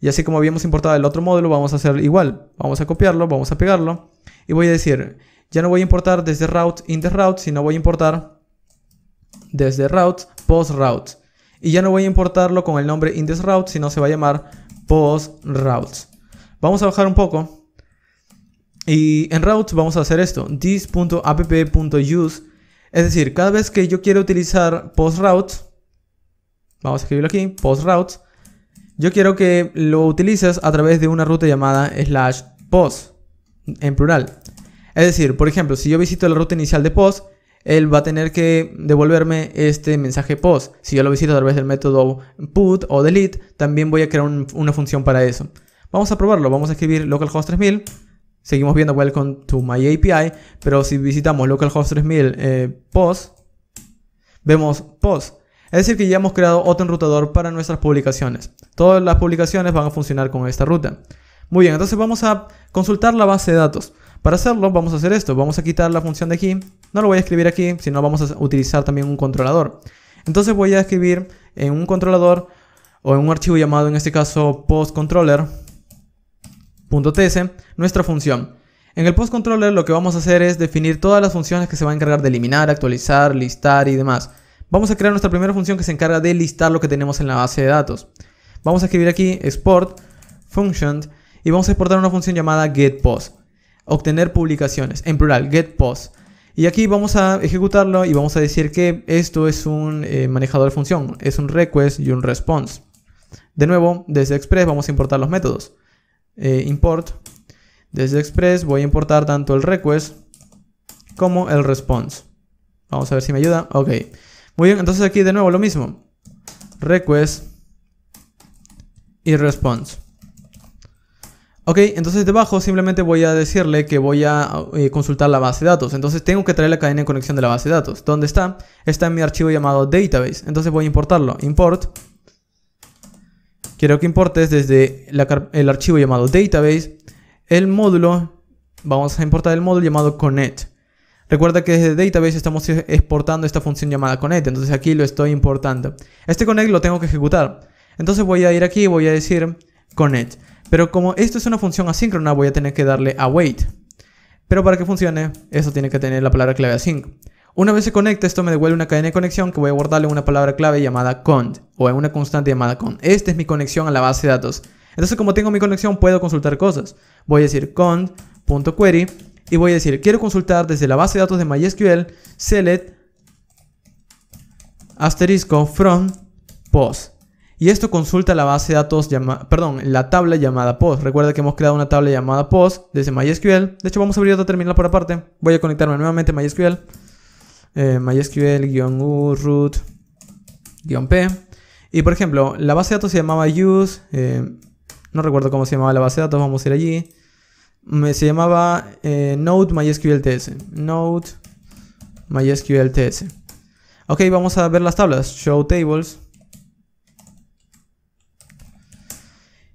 A: y así como habíamos importado el otro módulo, vamos a hacer igual. Vamos a copiarlo, vamos a pegarlo y voy a decir ya no voy a importar desde route in the route, sino voy a importar desde route post route. Y ya no voy a importarlo con el nombre in this route, sino se va a llamar post routes. Vamos a bajar un poco. Y en route vamos a hacer esto, this.app.use. Es decir, cada vez que yo quiero utilizar post route, vamos a escribirlo aquí, post route, yo quiero que lo utilices a través de una ruta llamada slash post, en plural. Es decir, por ejemplo, si yo visito la ruta inicial de POST, él va a tener que devolverme este mensaje POST. Si yo lo visito a través del método PUT o DELETE, también voy a crear una función para eso. Vamos a probarlo, vamos a escribir localhost 3000, seguimos viendo welcome to my API, pero si visitamos localhost 3000 eh, POST, vemos POST. Es decir que ya hemos creado otro enrutador para nuestras publicaciones. Todas las publicaciones van a funcionar con esta ruta. Muy bien, entonces vamos a consultar la base de datos. Para hacerlo vamos a hacer esto, vamos a quitar la función de aquí, no lo voy a escribir aquí, sino vamos a utilizar también un controlador. Entonces voy a escribir en un controlador o en un archivo llamado en este caso postcontroller.ts nuestra función. En el postcontroller lo que vamos a hacer es definir todas las funciones que se va a encargar de eliminar, actualizar, listar y demás. Vamos a crear nuestra primera función que se encarga de listar lo que tenemos en la base de datos. Vamos a escribir aquí export function y vamos a exportar una función llamada getPost obtener publicaciones, en plural, get post. Y aquí vamos a ejecutarlo y vamos a decir que esto es un eh, manejador de función, es un request y un response. De nuevo, desde Express vamos a importar los métodos. Eh, import. Desde Express voy a importar tanto el request como el response. Vamos a ver si me ayuda. Ok. Muy bien, entonces aquí de nuevo lo mismo. Request y response. Ok, entonces debajo simplemente voy a decirle que voy a eh, consultar la base de datos. Entonces tengo que traer la cadena de conexión de la base de datos. ¿Dónde está? Está en mi archivo llamado database. Entonces voy a importarlo. Import. Quiero que importes desde el archivo llamado database el módulo. Vamos a importar el módulo llamado connect. Recuerda que desde database estamos e-, exportando esta función llamada connect. Entonces aquí lo estoy importando. Este connect lo tengo que ejecutar. Entonces voy a ir aquí y voy a decir connect. Pero como esto es una función asíncrona, voy a tener que darle a wait. Pero para que funcione, esto tiene que tener la palabra clave async. Una vez se conecta, esto me devuelve una cadena de conexión que voy a guardarle una palabra clave llamada cont. o en una constante llamada cond. Esta es mi conexión a la base de datos. Entonces, como tengo mi conexión, puedo consultar cosas. Voy a decir cond.query y voy a decir, quiero consultar desde la base de datos de MySQL select asterisco from post. Y esto consulta la base de datos, perdón, la tabla llamada POST. Recuerda que hemos creado una tabla llamada POST desde MySQL. De hecho, vamos a abrir otra terminal por aparte. Voy a conectarme nuevamente a MySQL. Eh, MySQL-u root-p. Y por ejemplo, la base de datos se llamaba use. Eh, no recuerdo cómo se llamaba la base de datos, vamos a ir allí. Se llamaba eh, Node MySQL TS. Node MySQL TS. Ok, vamos a ver las tablas. Show tables.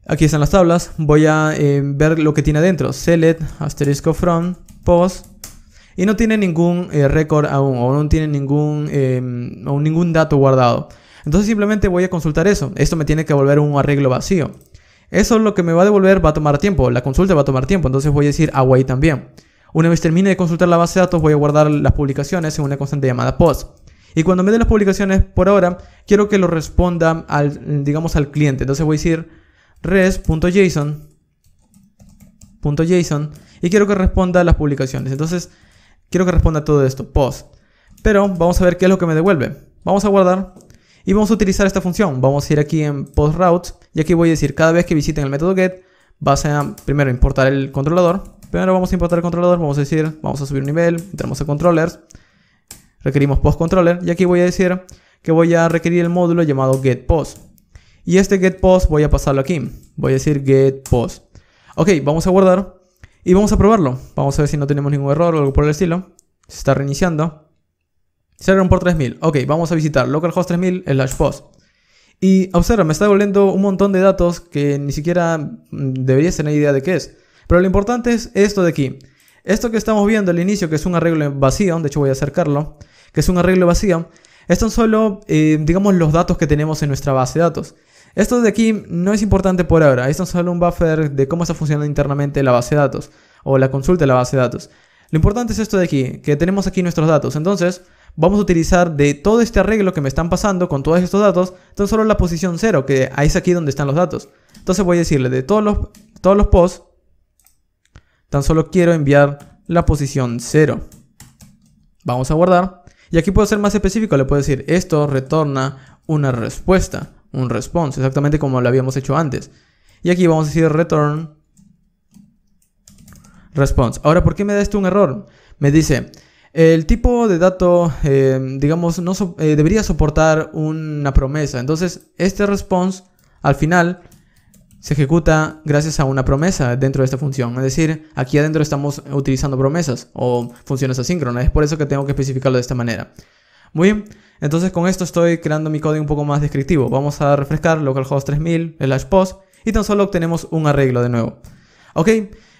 A: Aquí están las tablas. Voy a eh, ver lo que tiene adentro. Select, asterisco from, post. Y no tiene ningún eh, record récord aún o no tiene ningún, em, o ningún dato guardado. Entonces simplemente voy a consultar eso. Esto me tiene que volver un arreglo vacío. Eso es lo que me va a devolver va a tomar tiempo. La consulta va a tomar tiempo. Entonces voy a decir away también. Una vez termine de consultar la base de datos voy a guardar las publicaciones en una constante llamada post. Y cuando me den las publicaciones por ahora, quiero que lo responda al, digamos, al cliente. Entonces voy a decir res.json.json y quiero que responda a las publicaciones. Entonces, quiero que responda a todo esto, post. Pero vamos a ver qué es lo que me devuelve. Vamos a guardar y vamos a utilizar esta función. Vamos a ir aquí en post routes y aquí voy a decir cada vez que visiten el método get vas a primero importar el controlador. Primero vamos a importar el controlador, vamos a decir, vamos a subir un nivel, entramos a controllers, requerimos post controller y aquí voy a decir que voy a requerir el módulo llamado get post. Y este get post voy a pasarlo aquí. Voy a decir get post. Ok, vamos a guardar y vamos a probarlo. Vamos a ver si no tenemos ningún error o algo por el estilo. Se está reiniciando. Server por 3000. Ok, vamos a visitar localhost 3000 slash post. Y observa, me está volviendo un montón de datos que ni siquiera mm, deberías tener idea de qué es. Pero lo importante es esto de aquí. Esto que estamos viendo al inicio, que es un arreglo vacío, de hecho voy a acercarlo, que es un arreglo vacío, es tan solo, eh, digamos, los datos que tenemos en nuestra base de datos. Esto de aquí no es importante por ahora, esto es solo un buffer de cómo está funcionando internamente la base de datos o la consulta de la base de datos. Lo importante es esto de aquí, que tenemos aquí nuestros datos, entonces vamos a utilizar de todo este arreglo que me están pasando con todos estos datos, tan solo la posición 0, que es aquí donde están los datos. Entonces voy a decirle de todos los, todos los posts, tan solo quiero enviar la posición 0. Vamos a guardar. Y aquí puedo ser más específico, le puedo decir esto retorna una respuesta un response, exactamente como lo habíamos hecho antes. Y aquí vamos a decir return response. Ahora, ¿por qué me da esto un error? Me dice, el tipo de dato, eh, digamos, no eh, debería soportar una promesa. Entonces, este response al final se ejecuta gracias a una promesa dentro de esta función. Es decir, aquí adentro estamos utilizando promesas o funciones asíncronas. Es por eso que tengo que especificarlo de esta manera. Muy bien. Entonces con esto estoy creando mi código un poco más descriptivo. Vamos a refrescar localhost 3000, slash post, y tan solo obtenemos un arreglo de nuevo. Ok,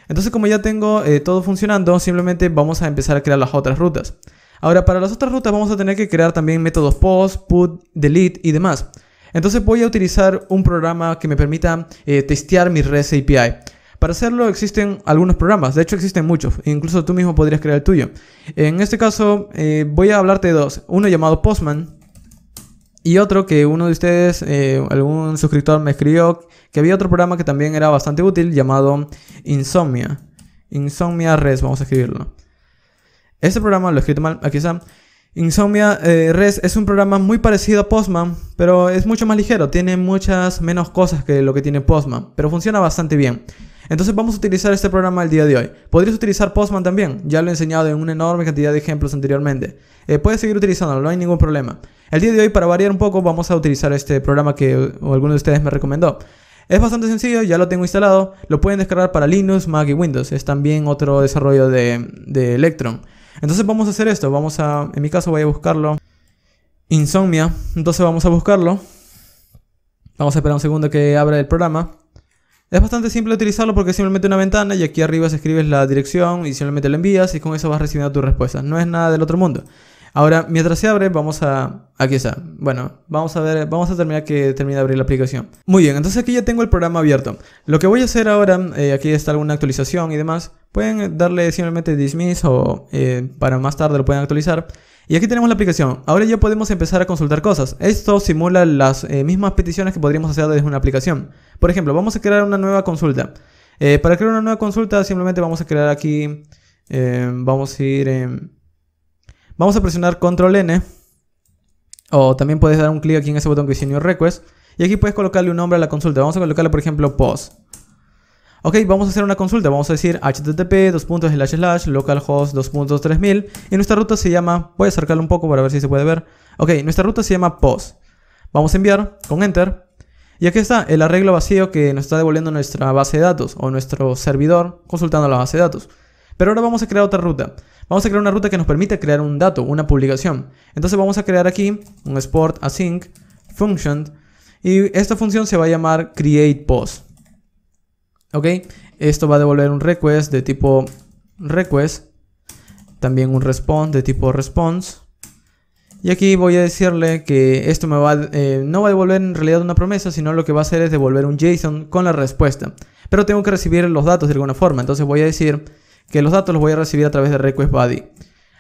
A: entonces como ya tengo eh, todo funcionando, simplemente vamos a empezar a crear las otras rutas. Ahora para las otras rutas vamos a tener que crear también métodos post, put, delete y demás. Entonces voy a utilizar un programa que me permita eh, testear mi REST API. Para hacerlo existen algunos programas, de hecho existen muchos, incluso tú mismo podrías crear el tuyo. En este caso eh, voy a hablarte de dos, uno llamado Postman y otro que uno de ustedes, eh, algún suscriptor me escribió, que había otro programa que también era bastante útil llamado Insomnia. Insomnia Res, vamos a escribirlo. Este programa lo he escrito mal, aquí está. Insomnia eh, Res es un programa muy parecido a Postman, pero es mucho más ligero, tiene muchas menos cosas que lo que tiene Postman, pero funciona bastante bien. Entonces vamos a utilizar este programa el día de hoy. Podrías utilizar Postman también, ya lo he enseñado en una enorme cantidad de ejemplos anteriormente. Eh, puedes seguir utilizándolo, no hay ningún problema. El día de hoy, para variar un poco, vamos a utilizar este programa que eh, alguno de ustedes me recomendó. Es bastante sencillo, ya lo tengo instalado, lo pueden descargar para Linux, Mac y Windows, es también otro desarrollo de, de Electron. Entonces vamos a hacer esto, vamos a, en mi caso voy a buscarlo, Insomnia, entonces vamos a buscarlo. Vamos a esperar un segundo que abra el programa. Es bastante simple utilizarlo porque es simplemente una ventana y aquí arriba escribes la dirección y simplemente la envías y con eso vas recibiendo tu respuesta, No es nada del otro mundo. Ahora, mientras se abre, vamos a... Aquí está. Bueno, vamos a ver, vamos a terminar que termine de abrir la aplicación. Muy bien, entonces aquí ya tengo el programa abierto. Lo que voy a hacer ahora, eh, aquí está alguna actualización y demás. Pueden darle simplemente dismiss o eh, para más tarde lo pueden actualizar. Y aquí tenemos la aplicación. Ahora ya podemos empezar a consultar cosas. Esto simula las eh, mismas peticiones que podríamos hacer desde una aplicación. Por ejemplo, vamos a crear una nueva consulta. Eh, para crear una nueva consulta simplemente vamos a crear aquí, eh, vamos a ir, vamos a presionar control N. O también puedes dar un clic aquí en ese botón que dice New Request. Y aquí puedes colocarle un nombre a la consulta. Vamos a colocarle por ejemplo post. Ok, vamos a hacer una consulta, vamos a decir http dos puntos, localhost 2.3000 y nuestra ruta se llama, voy a acercarlo un poco para ver si se puede ver. Ok, nuestra ruta se llama POS. Vamos a enviar con enter y aquí está el arreglo vacío que nos está devolviendo nuestra base de datos o nuestro servidor consultando la base de datos. Pero ahora vamos a crear otra ruta. Vamos a crear una ruta que nos permite crear un dato, una publicación. Entonces vamos a crear aquí un Sport async function y esta función se va a llamar create post. ¿Ok? Esto va a devolver un request de tipo request. También un response de tipo response. Y aquí voy a decirle que esto me va, eh, no va a devolver en realidad una promesa, sino lo que va a hacer es devolver un JSON con la respuesta. Pero tengo que recibir los datos de alguna forma, entonces voy a decir que los datos los voy a recibir a través de request body.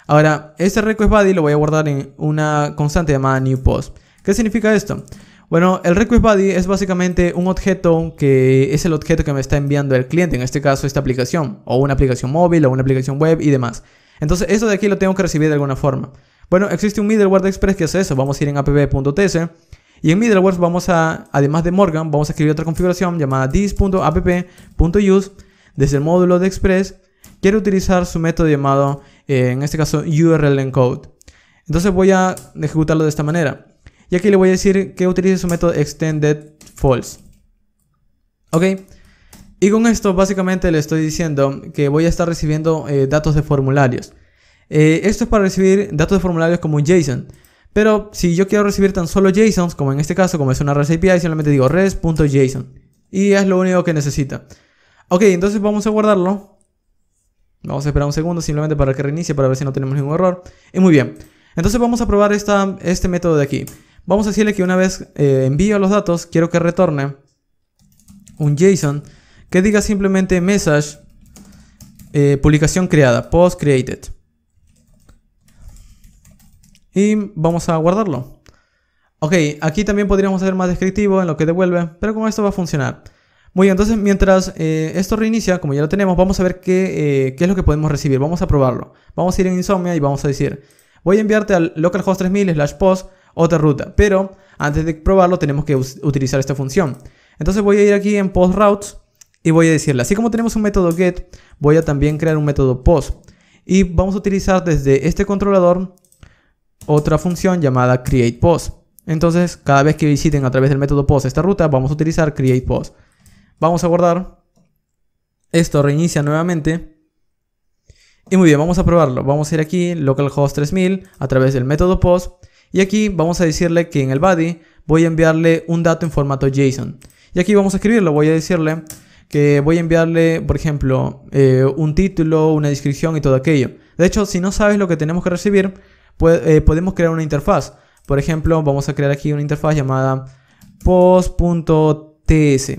A: Ahora, este request body lo voy a guardar en una constante llamada new post. ¿Qué significa esto? Bueno, el request body es básicamente un objeto que es el objeto que me está enviando el cliente, en este caso esta aplicación, o una aplicación móvil, o una aplicación web y demás. Entonces, eso de aquí lo tengo que recibir de alguna forma. Bueno, existe un middleware de Express que hace eso. Vamos a ir en app.ts y en middleware vamos a, además de Morgan, vamos a escribir otra configuración llamada this.app.use desde el módulo de Express. Quiero utilizar su método llamado, eh, en este caso, URL encode. Entonces voy a ejecutarlo de esta manera. Y aquí le voy a decir que utilice su método extended false. ¿Ok? Y con esto básicamente le estoy diciendo que voy a estar recibiendo eh, datos de formularios. Eh, esto es para recibir datos de formularios como un JSON. Pero si yo quiero recibir tan solo JSON, como en este caso, como es una REST API, simplemente digo res.json. Y es lo único que necesita. Ok, entonces vamos a guardarlo. Vamos a esperar un segundo simplemente para que reinicie, para ver si no tenemos ningún error. Y muy bien. Entonces vamos a probar esta, este método de aquí. Vamos a decirle que una vez eh, envío los datos, quiero que retorne un JSON que diga simplemente message eh, publicación creada, post created. Y vamos a guardarlo. Ok, aquí también podríamos ser más descriptivo en lo que devuelve, pero con esto va a funcionar. Muy bien, entonces mientras eh, esto reinicia, como ya lo tenemos, vamos a ver qué, qué, es lo que podemos recibir. Vamos a probarlo. Vamos a ir en Insomnia y vamos a decir, voy a enviarte al localhost 3000 slash post otra ruta. Pero antes de probarlo tenemos que utilizar esta función. Entonces voy a ir aquí en post routes y voy a decirle, así como tenemos un método get, voy a también crear un método post. Y vamos a utilizar desde este controlador otra función llamada create post. Entonces, cada vez que visiten a través del método post esta ruta, vamos a utilizar create post. Vamos a guardar. Esto reinicia nuevamente. Y muy bien, vamos a probarlo. Vamos a ir aquí, localhost 3000, a través del método post. Y aquí vamos a decirle que en el body voy a enviarle un dato en formato JSON. Y aquí vamos a escribirlo, voy a decirle que voy a enviarle, por ejemplo, eh, un título, una descripción y todo aquello. De hecho, si no sabes lo que tenemos que recibir, eh, podemos crear una interfaz. Por ejemplo, vamos a crear aquí una interfaz llamada post.ts.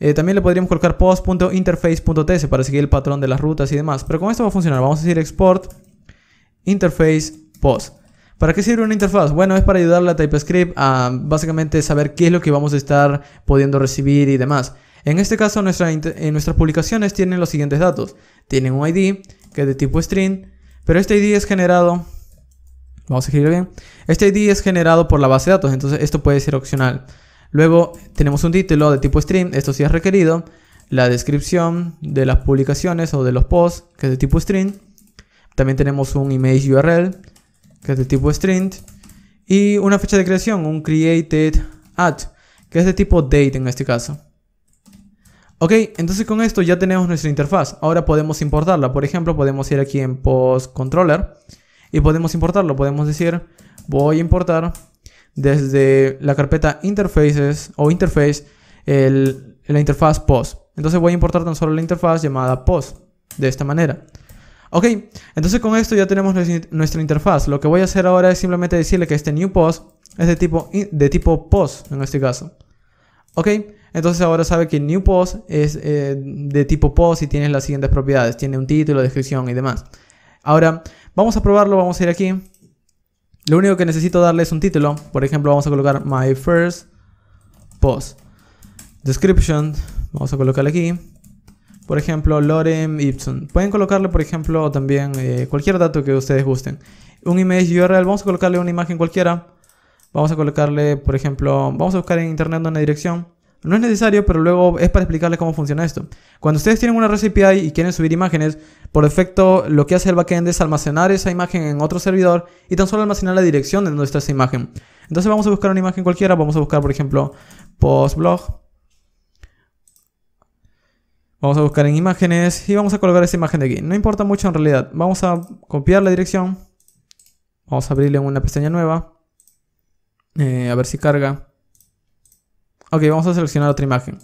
A: Eh, también le podríamos colocar post.interface.ts para seguir el patrón de las rutas y demás. Pero con esto va a funcionar. Vamos a decir export interface post. ¿Para qué sirve una interfaz? Bueno, es para ayudarle a TypeScript a básicamente saber qué es lo que vamos a estar pudiendo recibir y demás. En este caso, en eh, nuestras publicaciones tienen los siguientes datos. Tienen un ID, que es de tipo string, pero este ID es generado... Vamos a escribir bien. Este ID es generado por la base de datos, entonces esto puede ser opcional. Luego tenemos un título de tipo string, esto sí es requerido. La descripción de las publicaciones o de los posts, que es de tipo string. También tenemos un image URL que es de tipo string, y una fecha de creación, un created at, que es de tipo date en este caso. Ok, entonces con esto ya tenemos nuestra interfaz. Ahora podemos importarla. Por ejemplo, podemos ir aquí en post controller y podemos importarlo. Podemos decir, voy a importar desde la carpeta interfaces o interface el, la interfaz post. Entonces voy a importar tan solo la interfaz llamada post de esta manera. Ok, entonces con esto ya tenemos nuestra interfaz. Lo que voy a hacer ahora es simplemente decirle que este new post es de tipo, de tipo post en este caso. Ok, entonces ahora sabe que new post es eh, de tipo post y tiene las siguientes propiedades. Tiene un título, descripción y demás. Ahora, vamos a probarlo, vamos a ir aquí. Lo único que necesito darle es un título. Por ejemplo, vamos a colocar my first post. Description, vamos a colocarle aquí por ejemplo, lorem ipsum. Pueden colocarle, por ejemplo, también eh, cualquier dato que ustedes gusten. Un image URL, vamos a colocarle una imagen cualquiera. Vamos a colocarle, por ejemplo, vamos a buscar en internet una dirección. No es necesario, pero luego es para explicarles cómo funciona esto. Cuando ustedes tienen una REST y quieren subir imágenes, por defecto lo que hace el backend es almacenar esa imagen en otro servidor y tan solo almacenar la dirección de nuestra imagen. Entonces vamos a buscar una imagen cualquiera, vamos a buscar por ejemplo postblog Vamos a buscar en imágenes y vamos a colgar esta imagen de aquí. No importa mucho en realidad. Vamos a copiar la dirección. Vamos a abrirle una pestaña nueva. Eh, a ver si carga. Ok, vamos a seleccionar otra imagen.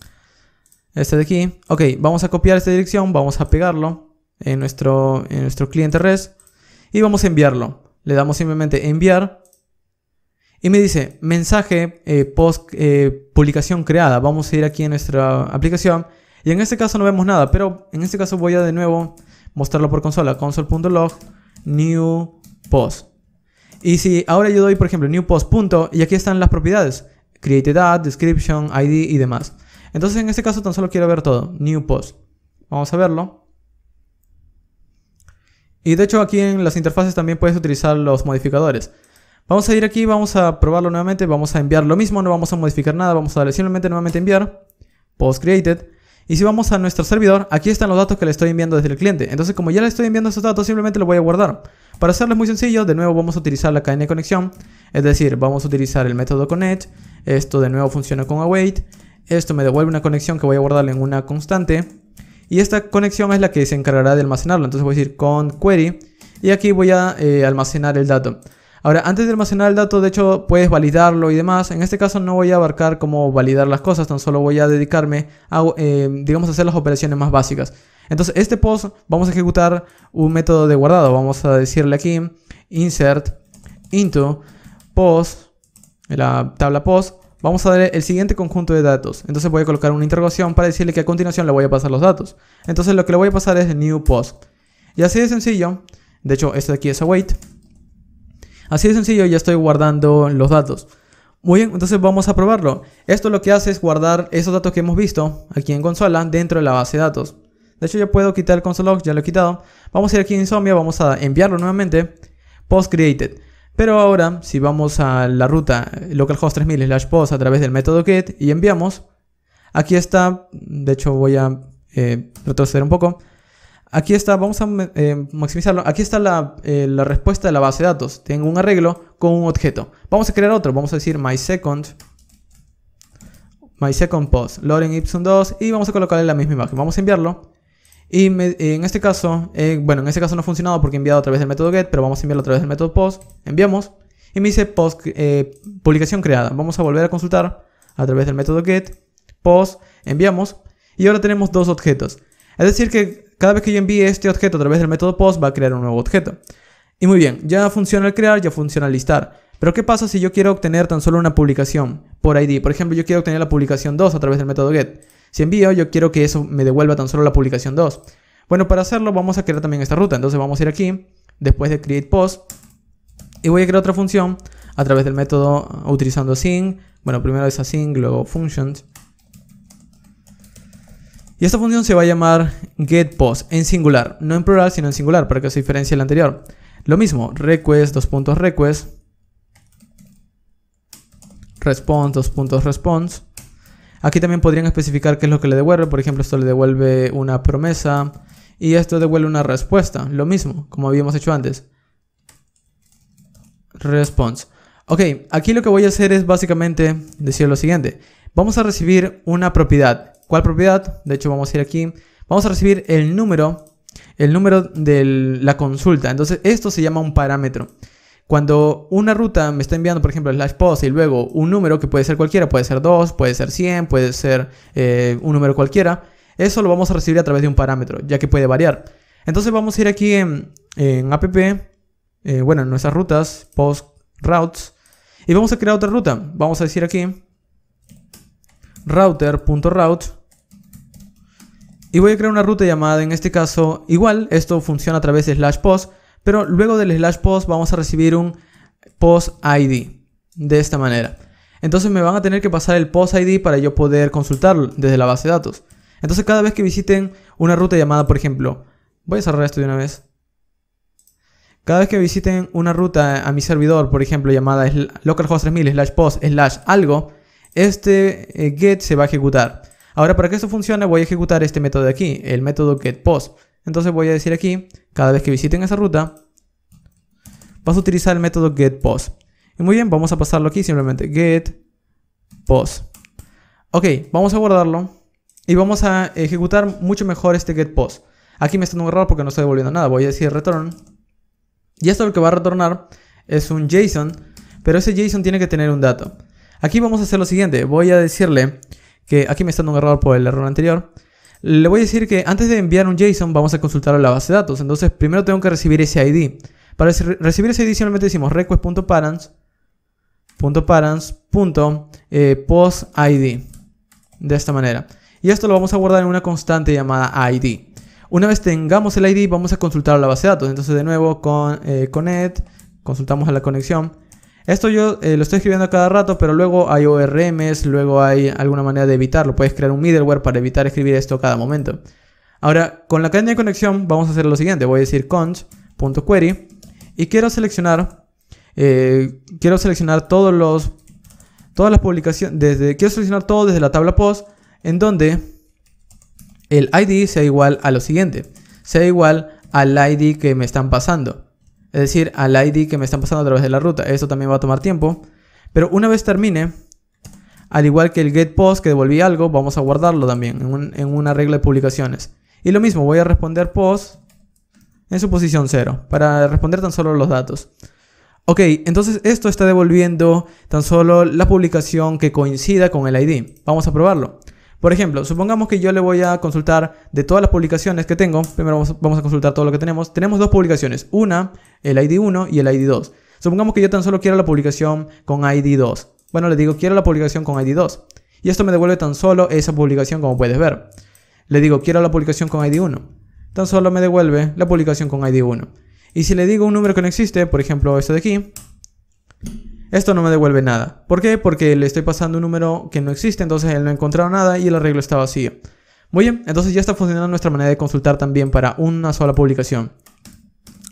A: Esta de aquí. Ok, vamos a copiar esta dirección. Vamos a pegarlo en nuestro, en nuestro cliente res. Y vamos a enviarlo. Le damos simplemente enviar. Y me dice mensaje eh, post eh, publicación creada. Vamos a ir aquí en nuestra aplicación y en este caso no vemos nada, pero en este caso voy a de nuevo mostrarlo por consola. Console.log, new post. Y si ahora yo doy, por ejemplo, new post. Punto, y aquí están las propiedades. Created ad, description, ID y demás. Entonces en este caso tan solo quiero ver todo. New post. Vamos a verlo. Y de hecho aquí en las interfaces también puedes utilizar los modificadores. Vamos a ir aquí, vamos a probarlo nuevamente, vamos a enviar lo mismo, no vamos a modificar nada, vamos a darle simplemente nuevamente enviar, post created, y si vamos a nuestro servidor, aquí están los datos que le estoy enviando desde el cliente. Entonces como ya le estoy enviando esos datos, simplemente los voy a guardar. Para hacerlo muy sencillo, de nuevo vamos a utilizar la cadena de conexión. Es decir, vamos a utilizar el método connect. Esto de nuevo funciona con await. Esto me devuelve una conexión que voy a guardar en una constante. Y esta conexión es la que se encargará de almacenarlo. Entonces voy a decir con query. Y aquí voy a eh, almacenar el dato. Ahora, antes de almacenar el dato, de hecho, puedes validarlo y demás. En este caso no voy a abarcar cómo validar las cosas, tan solo voy a dedicarme a, em, digamos, hacer las operaciones más básicas. Entonces, este post vamos a ejecutar un método de guardado. Vamos a decirle aquí insert into post, la tabla post, vamos a darle el siguiente conjunto de datos. Entonces voy a colocar una interrogación para decirle que a continuación le voy a pasar los datos. Entonces lo que le voy a pasar es new post. Y así de sencillo. De hecho, este de aquí es await. Así de sencillo, ya estoy guardando los datos. Muy bien, entonces vamos a probarlo. Esto lo que hace es guardar esos datos que hemos visto aquí en consola dentro de la base de datos. De hecho, ya puedo quitar el console log, ya lo he quitado. Vamos a ir aquí en Insomnia, vamos a enviarlo nuevamente. Post created. Pero ahora, si vamos a la ruta eh, localhost 3000 slash post a través del método get y enviamos, aquí está, de hecho voy a eh, retroceder un poco. Aquí está, vamos a eh, maximizarlo. Aquí está eh, la, respuesta de la base de datos. Tengo un arreglo con un objeto. Vamos a crear otro. Vamos a decir my second, my loren ipsum 2 y vamos a colocarle la misma imagen. Vamos a enviarlo. Y en este caso, eh, bueno, en este caso no ha funcionado porque he enviado a través del método get, pero vamos a enviarlo a través del método post. Enviamos y me dice post, publicación creada. Vamos a volver a consultar a través del método get, post, enviamos y ahora tenemos dos objetos. Es decir que cada vez que yo envíe este objeto a través del método post va a crear un nuevo objeto. Y muy bien, ya funciona el crear, ya funciona el listar. Pero ¿qué pasa si yo quiero obtener tan solo una publicación por ID? Por ejemplo, yo quiero obtener la publicación 2 a través del método get. Si envío, yo quiero que eso me devuelva tan solo la publicación 2. Bueno, para hacerlo vamos a crear también esta ruta. Entonces vamos a ir aquí, después de create post, y voy a crear otra función a través del método utilizando async. Bueno, primero es async, luego functions. Y esta función se va a llamar getPost en singular, no en plural, sino en singular, para que se diferencie el anterior. Lo mismo, request, dos puntos request, response, dos puntos response. Aquí también podrían especificar qué es lo que le devuelve, por ejemplo, esto le devuelve una promesa y esto devuelve una respuesta, lo mismo, como habíamos hecho antes. Response. Ok, aquí lo que voy a hacer es básicamente decir lo siguiente. Vamos a recibir una propiedad ¿Cuál propiedad? De hecho, vamos a ir aquí. Vamos a recibir el número, el número de la consulta. Entonces, esto se llama un parámetro. Cuando una ruta me está enviando, por ejemplo, slash post y luego un número que puede ser cualquiera, puede ser 2, puede ser 100, puede ser eh, un número cualquiera, eso lo vamos a recibir a través de un parámetro, ya que puede variar. Entonces vamos a ir aquí en, app, eh, bueno, en nuestras rutas, post routes, y vamos a crear otra ruta. Vamos a decir aquí router.route y voy a crear una ruta llamada, en este caso, igual, esto funciona a través de slash post, pero luego del slash post vamos a recibir un post ID, de esta manera. Entonces me van a tener que pasar el post ID para yo poder consultarlo desde la base de datos. Entonces cada vez que visiten una ruta llamada, por ejemplo, voy a cerrar esto de una vez. Cada vez que visiten una ruta a mi servidor, por ejemplo, llamada localhost 3000 slash post slash algo, este eh, get se va a ejecutar. Ahora para que esto funcione voy a ejecutar este método de aquí, el método getPost. Entonces voy a decir aquí, cada vez que visiten esa ruta, vas a utilizar el método getPost. Y muy bien, vamos a pasarlo aquí simplemente getPost. Ok, vamos a guardarlo y vamos a ejecutar mucho mejor este getPost. Aquí me está dando un error porque no estoy devolviendo nada, voy a decir return. Y esto lo que va a retornar es un JSON, pero ese JSON tiene que tener un dato. Aquí vamos a hacer lo siguiente, voy a decirle que aquí me está dando un error por el error anterior, le voy a decir que antes de enviar un JSON vamos a consultar a la base de datos. Entonces primero tengo que recibir ese ID. Para recibir ese ID simplemente decimos request.parents.parents.postid. Eh, de esta manera y esto lo vamos a guardar en una constante llamada id una vez tengamos el id vamos a consultar a la base de datos entonces de nuevo con eh, connect consultamos a la conexión esto yo eh, lo estoy escribiendo a cada rato, pero luego hay ORMs, luego hay alguna manera de evitarlo. Puedes crear un middleware para evitar escribir esto cada momento. Ahora, con la cadena de conexión vamos a hacer lo siguiente. Voy a decir conch.query y quiero seleccionar, eh, quiero seleccionar todos los, todas las publicaciones, desde, quiero seleccionar todo desde la tabla post en donde el ID sea igual a lo siguiente. Sea igual al ID que me están pasando. Es decir, al ID que me están pasando a través de la ruta. Esto también va a tomar tiempo. Pero una vez termine, al igual que el getPost que devolví algo, vamos a guardarlo también en, en una regla de publicaciones. Y lo mismo, voy a responder post en su posición 0 para responder tan solo los datos. Ok, entonces esto está devolviendo tan solo la publicación que coincida con el ID. Vamos a probarlo. Por ejemplo, supongamos que yo le voy a consultar de todas las publicaciones que tengo, primero vamos a consultar todo lo que tenemos. Tenemos dos publicaciones, una, el ID 1 y el ID 2. Supongamos que yo tan solo quiero la publicación con ID 2. Bueno, le digo, quiero la publicación con ID 2. Y esto me devuelve tan solo esa publicación como puedes ver. Le digo, quiero la publicación con ID 1. Tan solo me devuelve la publicación con ID 1. Y si le digo un número que no existe, por ejemplo este de aquí, esto no me devuelve nada. ¿Por qué? Porque le estoy pasando un número que no existe, entonces él no ha encontrado nada y el arreglo está vacío. Muy bien, entonces ya está funcionando nuestra manera de consultar también para una sola publicación.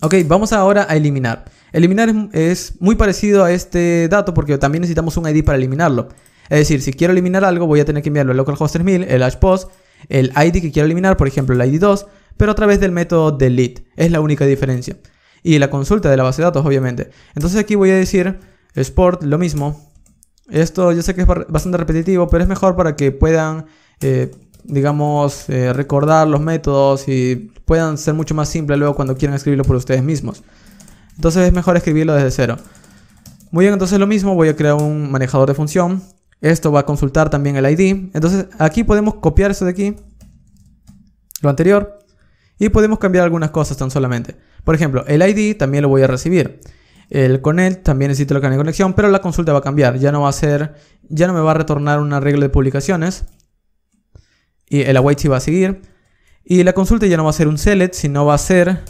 A: Ok, vamos ahora a eliminar. Eliminar es muy parecido a este dato porque también necesitamos un ID para eliminarlo. Es decir, si quiero eliminar algo voy a tener que enviarlo al localhost 3000, el hash post, el ID que quiero eliminar, por ejemplo el ID 2, pero a través del método delete. Es la única diferencia. Y la consulta de la base de datos, obviamente. Entonces aquí voy a decir Sport, lo mismo. Esto yo sé que es bastante repetitivo, pero es mejor para que puedan, eh, digamos, eh, recordar los métodos y puedan ser mucho más simples luego cuando quieran escribirlo por ustedes mismos. Entonces es mejor escribirlo desde cero. Muy bien, entonces lo mismo, voy a crear un manejador de función. Esto va a consultar también el ID. Entonces aquí podemos copiar esto de aquí, lo anterior, y podemos cambiar algunas cosas tan solamente. Por ejemplo, el ID también lo voy a recibir. El connect también necesito la cadena de conexión, pero la consulta va a cambiar. Ya no va a ser, ya no me va a retornar una regla de publicaciones. Y el await va a seguir. Y la consulta ya no va a ser un select, sino va a ser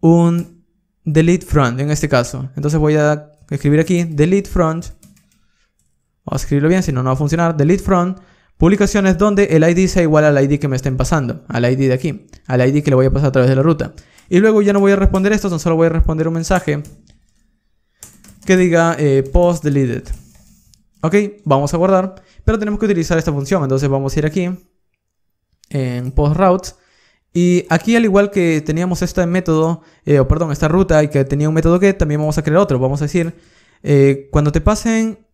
A: un delete front en este caso. Entonces voy a escribir aquí delete front. Vamos a escribirlo bien, si no, no va a funcionar. Delete front. Publicaciones donde el ID sea igual al ID que me estén pasando, al ID de aquí, al ID que le voy a pasar a través de la ruta. Y luego ya no voy a responder esto, solo voy a responder un mensaje que diga eh, post deleted. Ok, vamos a guardar, pero tenemos que utilizar esta función, entonces vamos a ir aquí en post routes y aquí al igual que teníamos este método, eh, o perdón, esta ruta y que tenía un método get, también vamos a crear otro, vamos a decir eh, cuando te pasen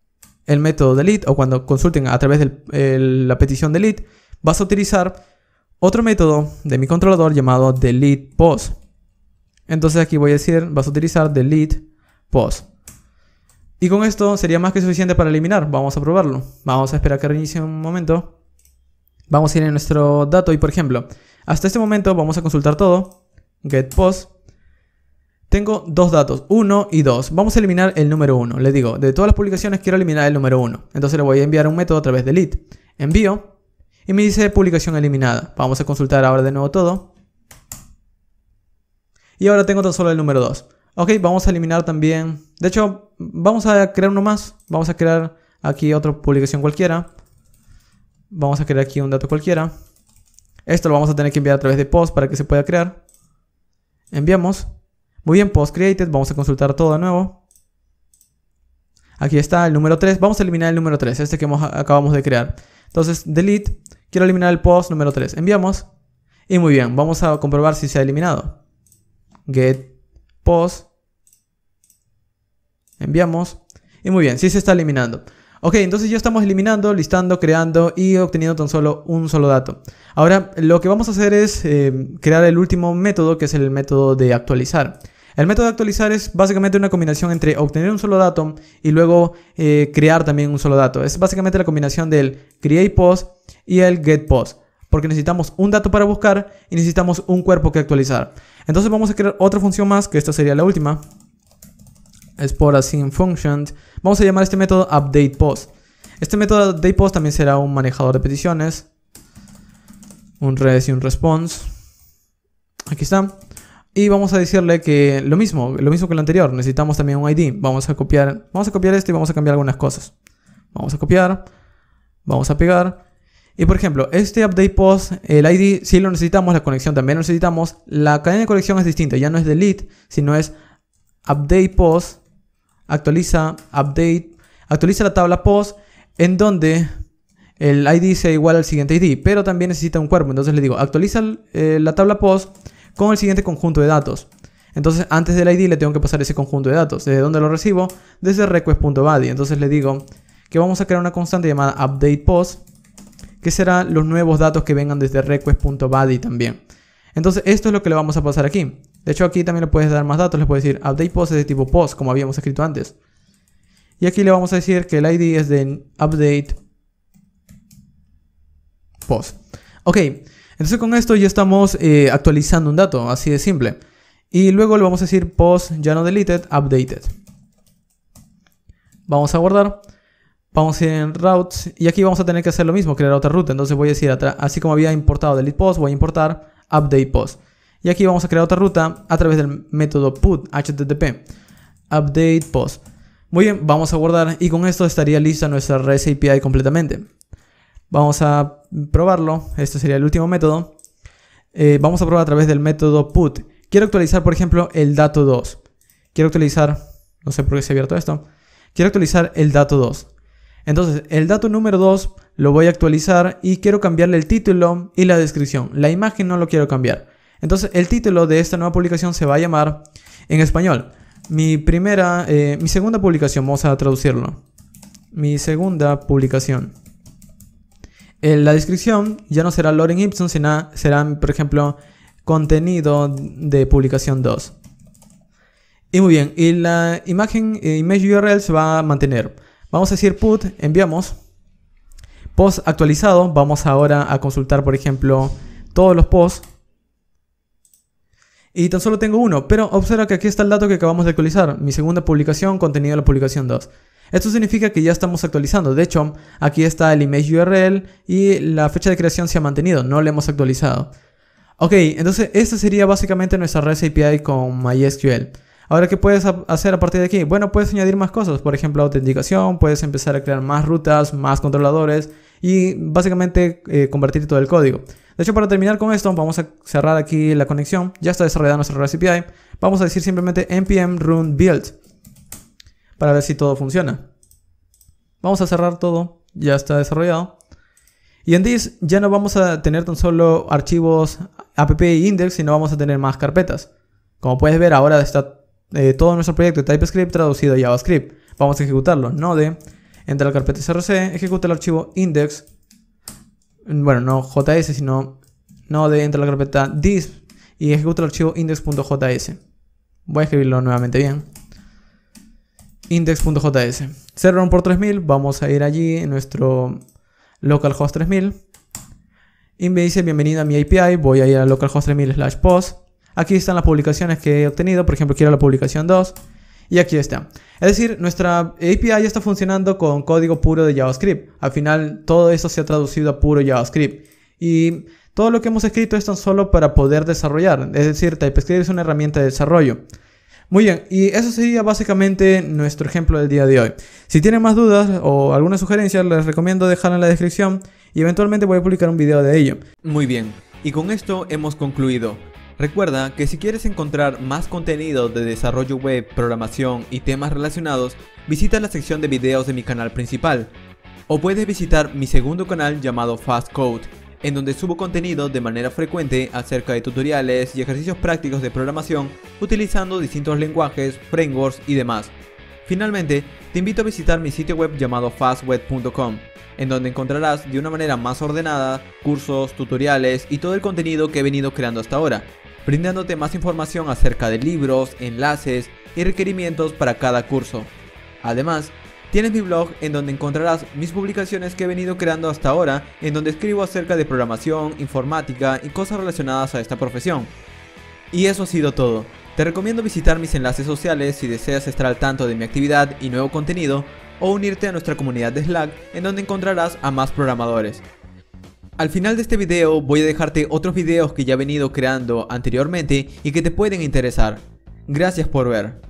A: el método delete o cuando consulten a través de la petición delete, vas a utilizar otro método de mi controlador llamado delete post. Entonces aquí voy a decir, vas a utilizar delete post. Y con esto sería más que suficiente para eliminar. Vamos a probarlo. Vamos a esperar que reinicie un momento. Vamos a ir en nuestro dato y por ejemplo, hasta este momento vamos a consultar todo. Get post. Tengo dos datos, 1 y 2. Vamos a eliminar el número 1. Le digo, de todas las publicaciones quiero eliminar el número 1. Entonces le voy a enviar un método a través de delete Envío. Y me dice publicación eliminada. Vamos a consultar ahora de nuevo todo. Y ahora tengo tan solo el número 2. Ok, vamos a eliminar también. De hecho, vamos a crear uno más. Vamos a crear aquí otra publicación cualquiera. Vamos a crear aquí un dato cualquiera. Esto lo vamos a tener que enviar a través de post para que se pueda crear. Enviamos. Muy bien, post created. Vamos a consultar todo de nuevo. Aquí está el número 3. Vamos a eliminar el número 3, este que acabamos de crear. Entonces, delete. Quiero eliminar el post número 3. Enviamos. Y muy bien, vamos a comprobar si se ha eliminado. Get post Enviamos. Y muy bien, sí se está eliminando. Ok, entonces ya estamos eliminando, listando, creando y obteniendo tan solo un solo dato. Ahora, lo que vamos a hacer es eh, crear el último método, que es el método de actualizar. El método de actualizar es básicamente una combinación entre obtener un solo dato y luego eh, crear también un solo dato. Es básicamente la combinación del createPost y el post Porque necesitamos un dato para buscar y necesitamos un cuerpo que actualizar. Entonces vamos a crear otra función más, que esta sería la última, es por async functions. Vamos a llamar este método UpdatePost, Este método UpdatePost también será un manejador de peticiones, un res y un response. Aquí está. Y vamos a decirle que lo mismo, lo mismo que el anterior, necesitamos también un ID. Vamos a copiar, vamos a copiar esto y vamos a cambiar algunas cosas. Vamos a copiar, vamos a pegar. Y por ejemplo, este update post, el ID sí lo necesitamos, la conexión también lo necesitamos. La cadena de conexión es distinta, ya no es delete, sino es update post actualiza, update, actualiza la tabla post, en donde el ID sea igual al siguiente ID, pero también necesita un cuerpo. Entonces le digo, actualiza eh, la tabla post con el siguiente conjunto de datos. Entonces antes del ID le tengo que pasar ese conjunto de datos. ¿Desde dónde lo recibo? Desde request.body. Entonces le digo que vamos a crear una constante llamada update post, que será los nuevos datos que vengan desde request.body también. Entonces esto es lo que le vamos a pasar aquí. De hecho, aquí también le puedes dar más datos. Le puedes decir update post es de tipo post, como habíamos escrito antes. Y aquí le vamos a decir que el ID es de update post. Ok, entonces con esto ya estamos eh, actualizando un dato, así de simple. Y luego le vamos a decir post ya no deleted, updated. Vamos a guardar. Vamos a ir en routes y aquí vamos a tener que hacer lo mismo, crear otra ruta. Entonces voy a decir, así como había importado delete post, voy a importar update post. Y aquí vamos a crear otra ruta a través del método put http update post. Muy bien, vamos a guardar y con esto estaría lista nuestra REST API completamente. Vamos a probarlo, este sería el último método. Eh, vamos a probar a través del método put. Quiero actualizar, por ejemplo, el dato 2. Quiero actualizar, no sé por qué se ha abierto esto. Quiero actualizar el dato 2. Entonces, el dato número 2 lo voy a actualizar y quiero cambiarle el título y la descripción. La imagen no lo quiero cambiar. Entonces, el título de esta nueva publicación se va a llamar en español. Mi primera, eh, mi segunda publicación, vamos a traducirlo. Mi segunda publicación. En la descripción ya no será Loren Ibsen, sino será, por ejemplo, contenido de publicación 2. Y muy bien, y la imagen, eh, image URL se va a mantener. Vamos a decir put, enviamos. Post actualizado, vamos ahora a consultar, por ejemplo, todos los posts y tan solo tengo uno, pero observa que aquí está el dato que acabamos de actualizar, mi segunda publicación, contenido de la publicación 2. Esto significa que ya estamos actualizando, de hecho, aquí está el image URL y la fecha de creación se ha mantenido, no la hemos actualizado. Ok, entonces esta sería básicamente nuestra REST API con MySQL. Ahora, ¿qué puedes hacer a partir de aquí? Bueno, puedes añadir más cosas, por ejemplo, autenticación, puedes empezar a crear más rutas, más controladores, y básicamente eh, convertir todo el código. De hecho, para terminar con esto, vamos a cerrar aquí la conexión. Ya está desarrollada nuestra REST API. Vamos a decir simplemente npm run build para ver si todo funciona. Vamos a cerrar todo. Ya está desarrollado. Y en this ya no vamos a tener tan solo archivos app y index, sino vamos a tener más carpetas. Como puedes ver, ahora está eh, todo nuestro proyecto de TypeScript traducido a JavaScript. Vamos a ejecutarlo. Node Entra la carpeta src, ejecuta el archivo index, mm, bueno, no js, sino node, entra a la carpeta disp y ejecuta el archivo index.js. Voy a escribirlo nuevamente bien. index.js. un por 3000, vamos a ir allí en nuestro localhost 3000. Y me dice bienvenido a mi API, voy a ir a localhost 3000 slash post. Aquí están las publicaciones que he obtenido, por ejemplo quiero la publicación 2 y aquí está. Es decir, nuestra API ya está funcionando con código puro de JavaScript. Al final, todo esto se ha traducido a puro JavaScript. Y todo lo que hemos escrito es tan solo para poder desarrollar. Es decir, TypeScript es una herramienta de desarrollo. Muy bien, y eso sería básicamente nuestro ejemplo del día de hoy. Si tienen más dudas o alguna sugerencia, les recomiendo dejarla en la descripción y eventualmente voy a publicar un video de ello. Muy bien, y con esto hemos concluido. Recuerda que si quieres encontrar más contenido de desarrollo web, programación y temas relacionados, visita la sección de videos de mi canal principal. O puedes visitar mi segundo canal llamado Fast Code, en donde subo contenido de manera frecuente acerca de tutoriales y ejercicios prácticos de programación utilizando distintos lenguajes, frameworks y demás. Finalmente, te invito a visitar mi sitio web llamado fastweb.com, en donde encontrarás de una manera más ordenada cursos, tutoriales y todo el contenido que he venido creando hasta ahora brindándote más información acerca de libros, enlaces y requerimientos para cada curso. Además, tienes mi blog en donde encontrarás mis publicaciones que he venido creando hasta ahora, en donde escribo acerca de programación, informática y cosas relacionadas a esta profesión. Y eso ha sido todo. Te recomiendo visitar mis enlaces sociales si deseas estar al tanto de mi actividad y nuevo contenido, o unirte a nuestra comunidad de Slack en donde encontrarás a más programadores. Al final de este video voy a dejarte otros videos que ya he venido creando anteriormente y que te pueden interesar. Gracias por ver.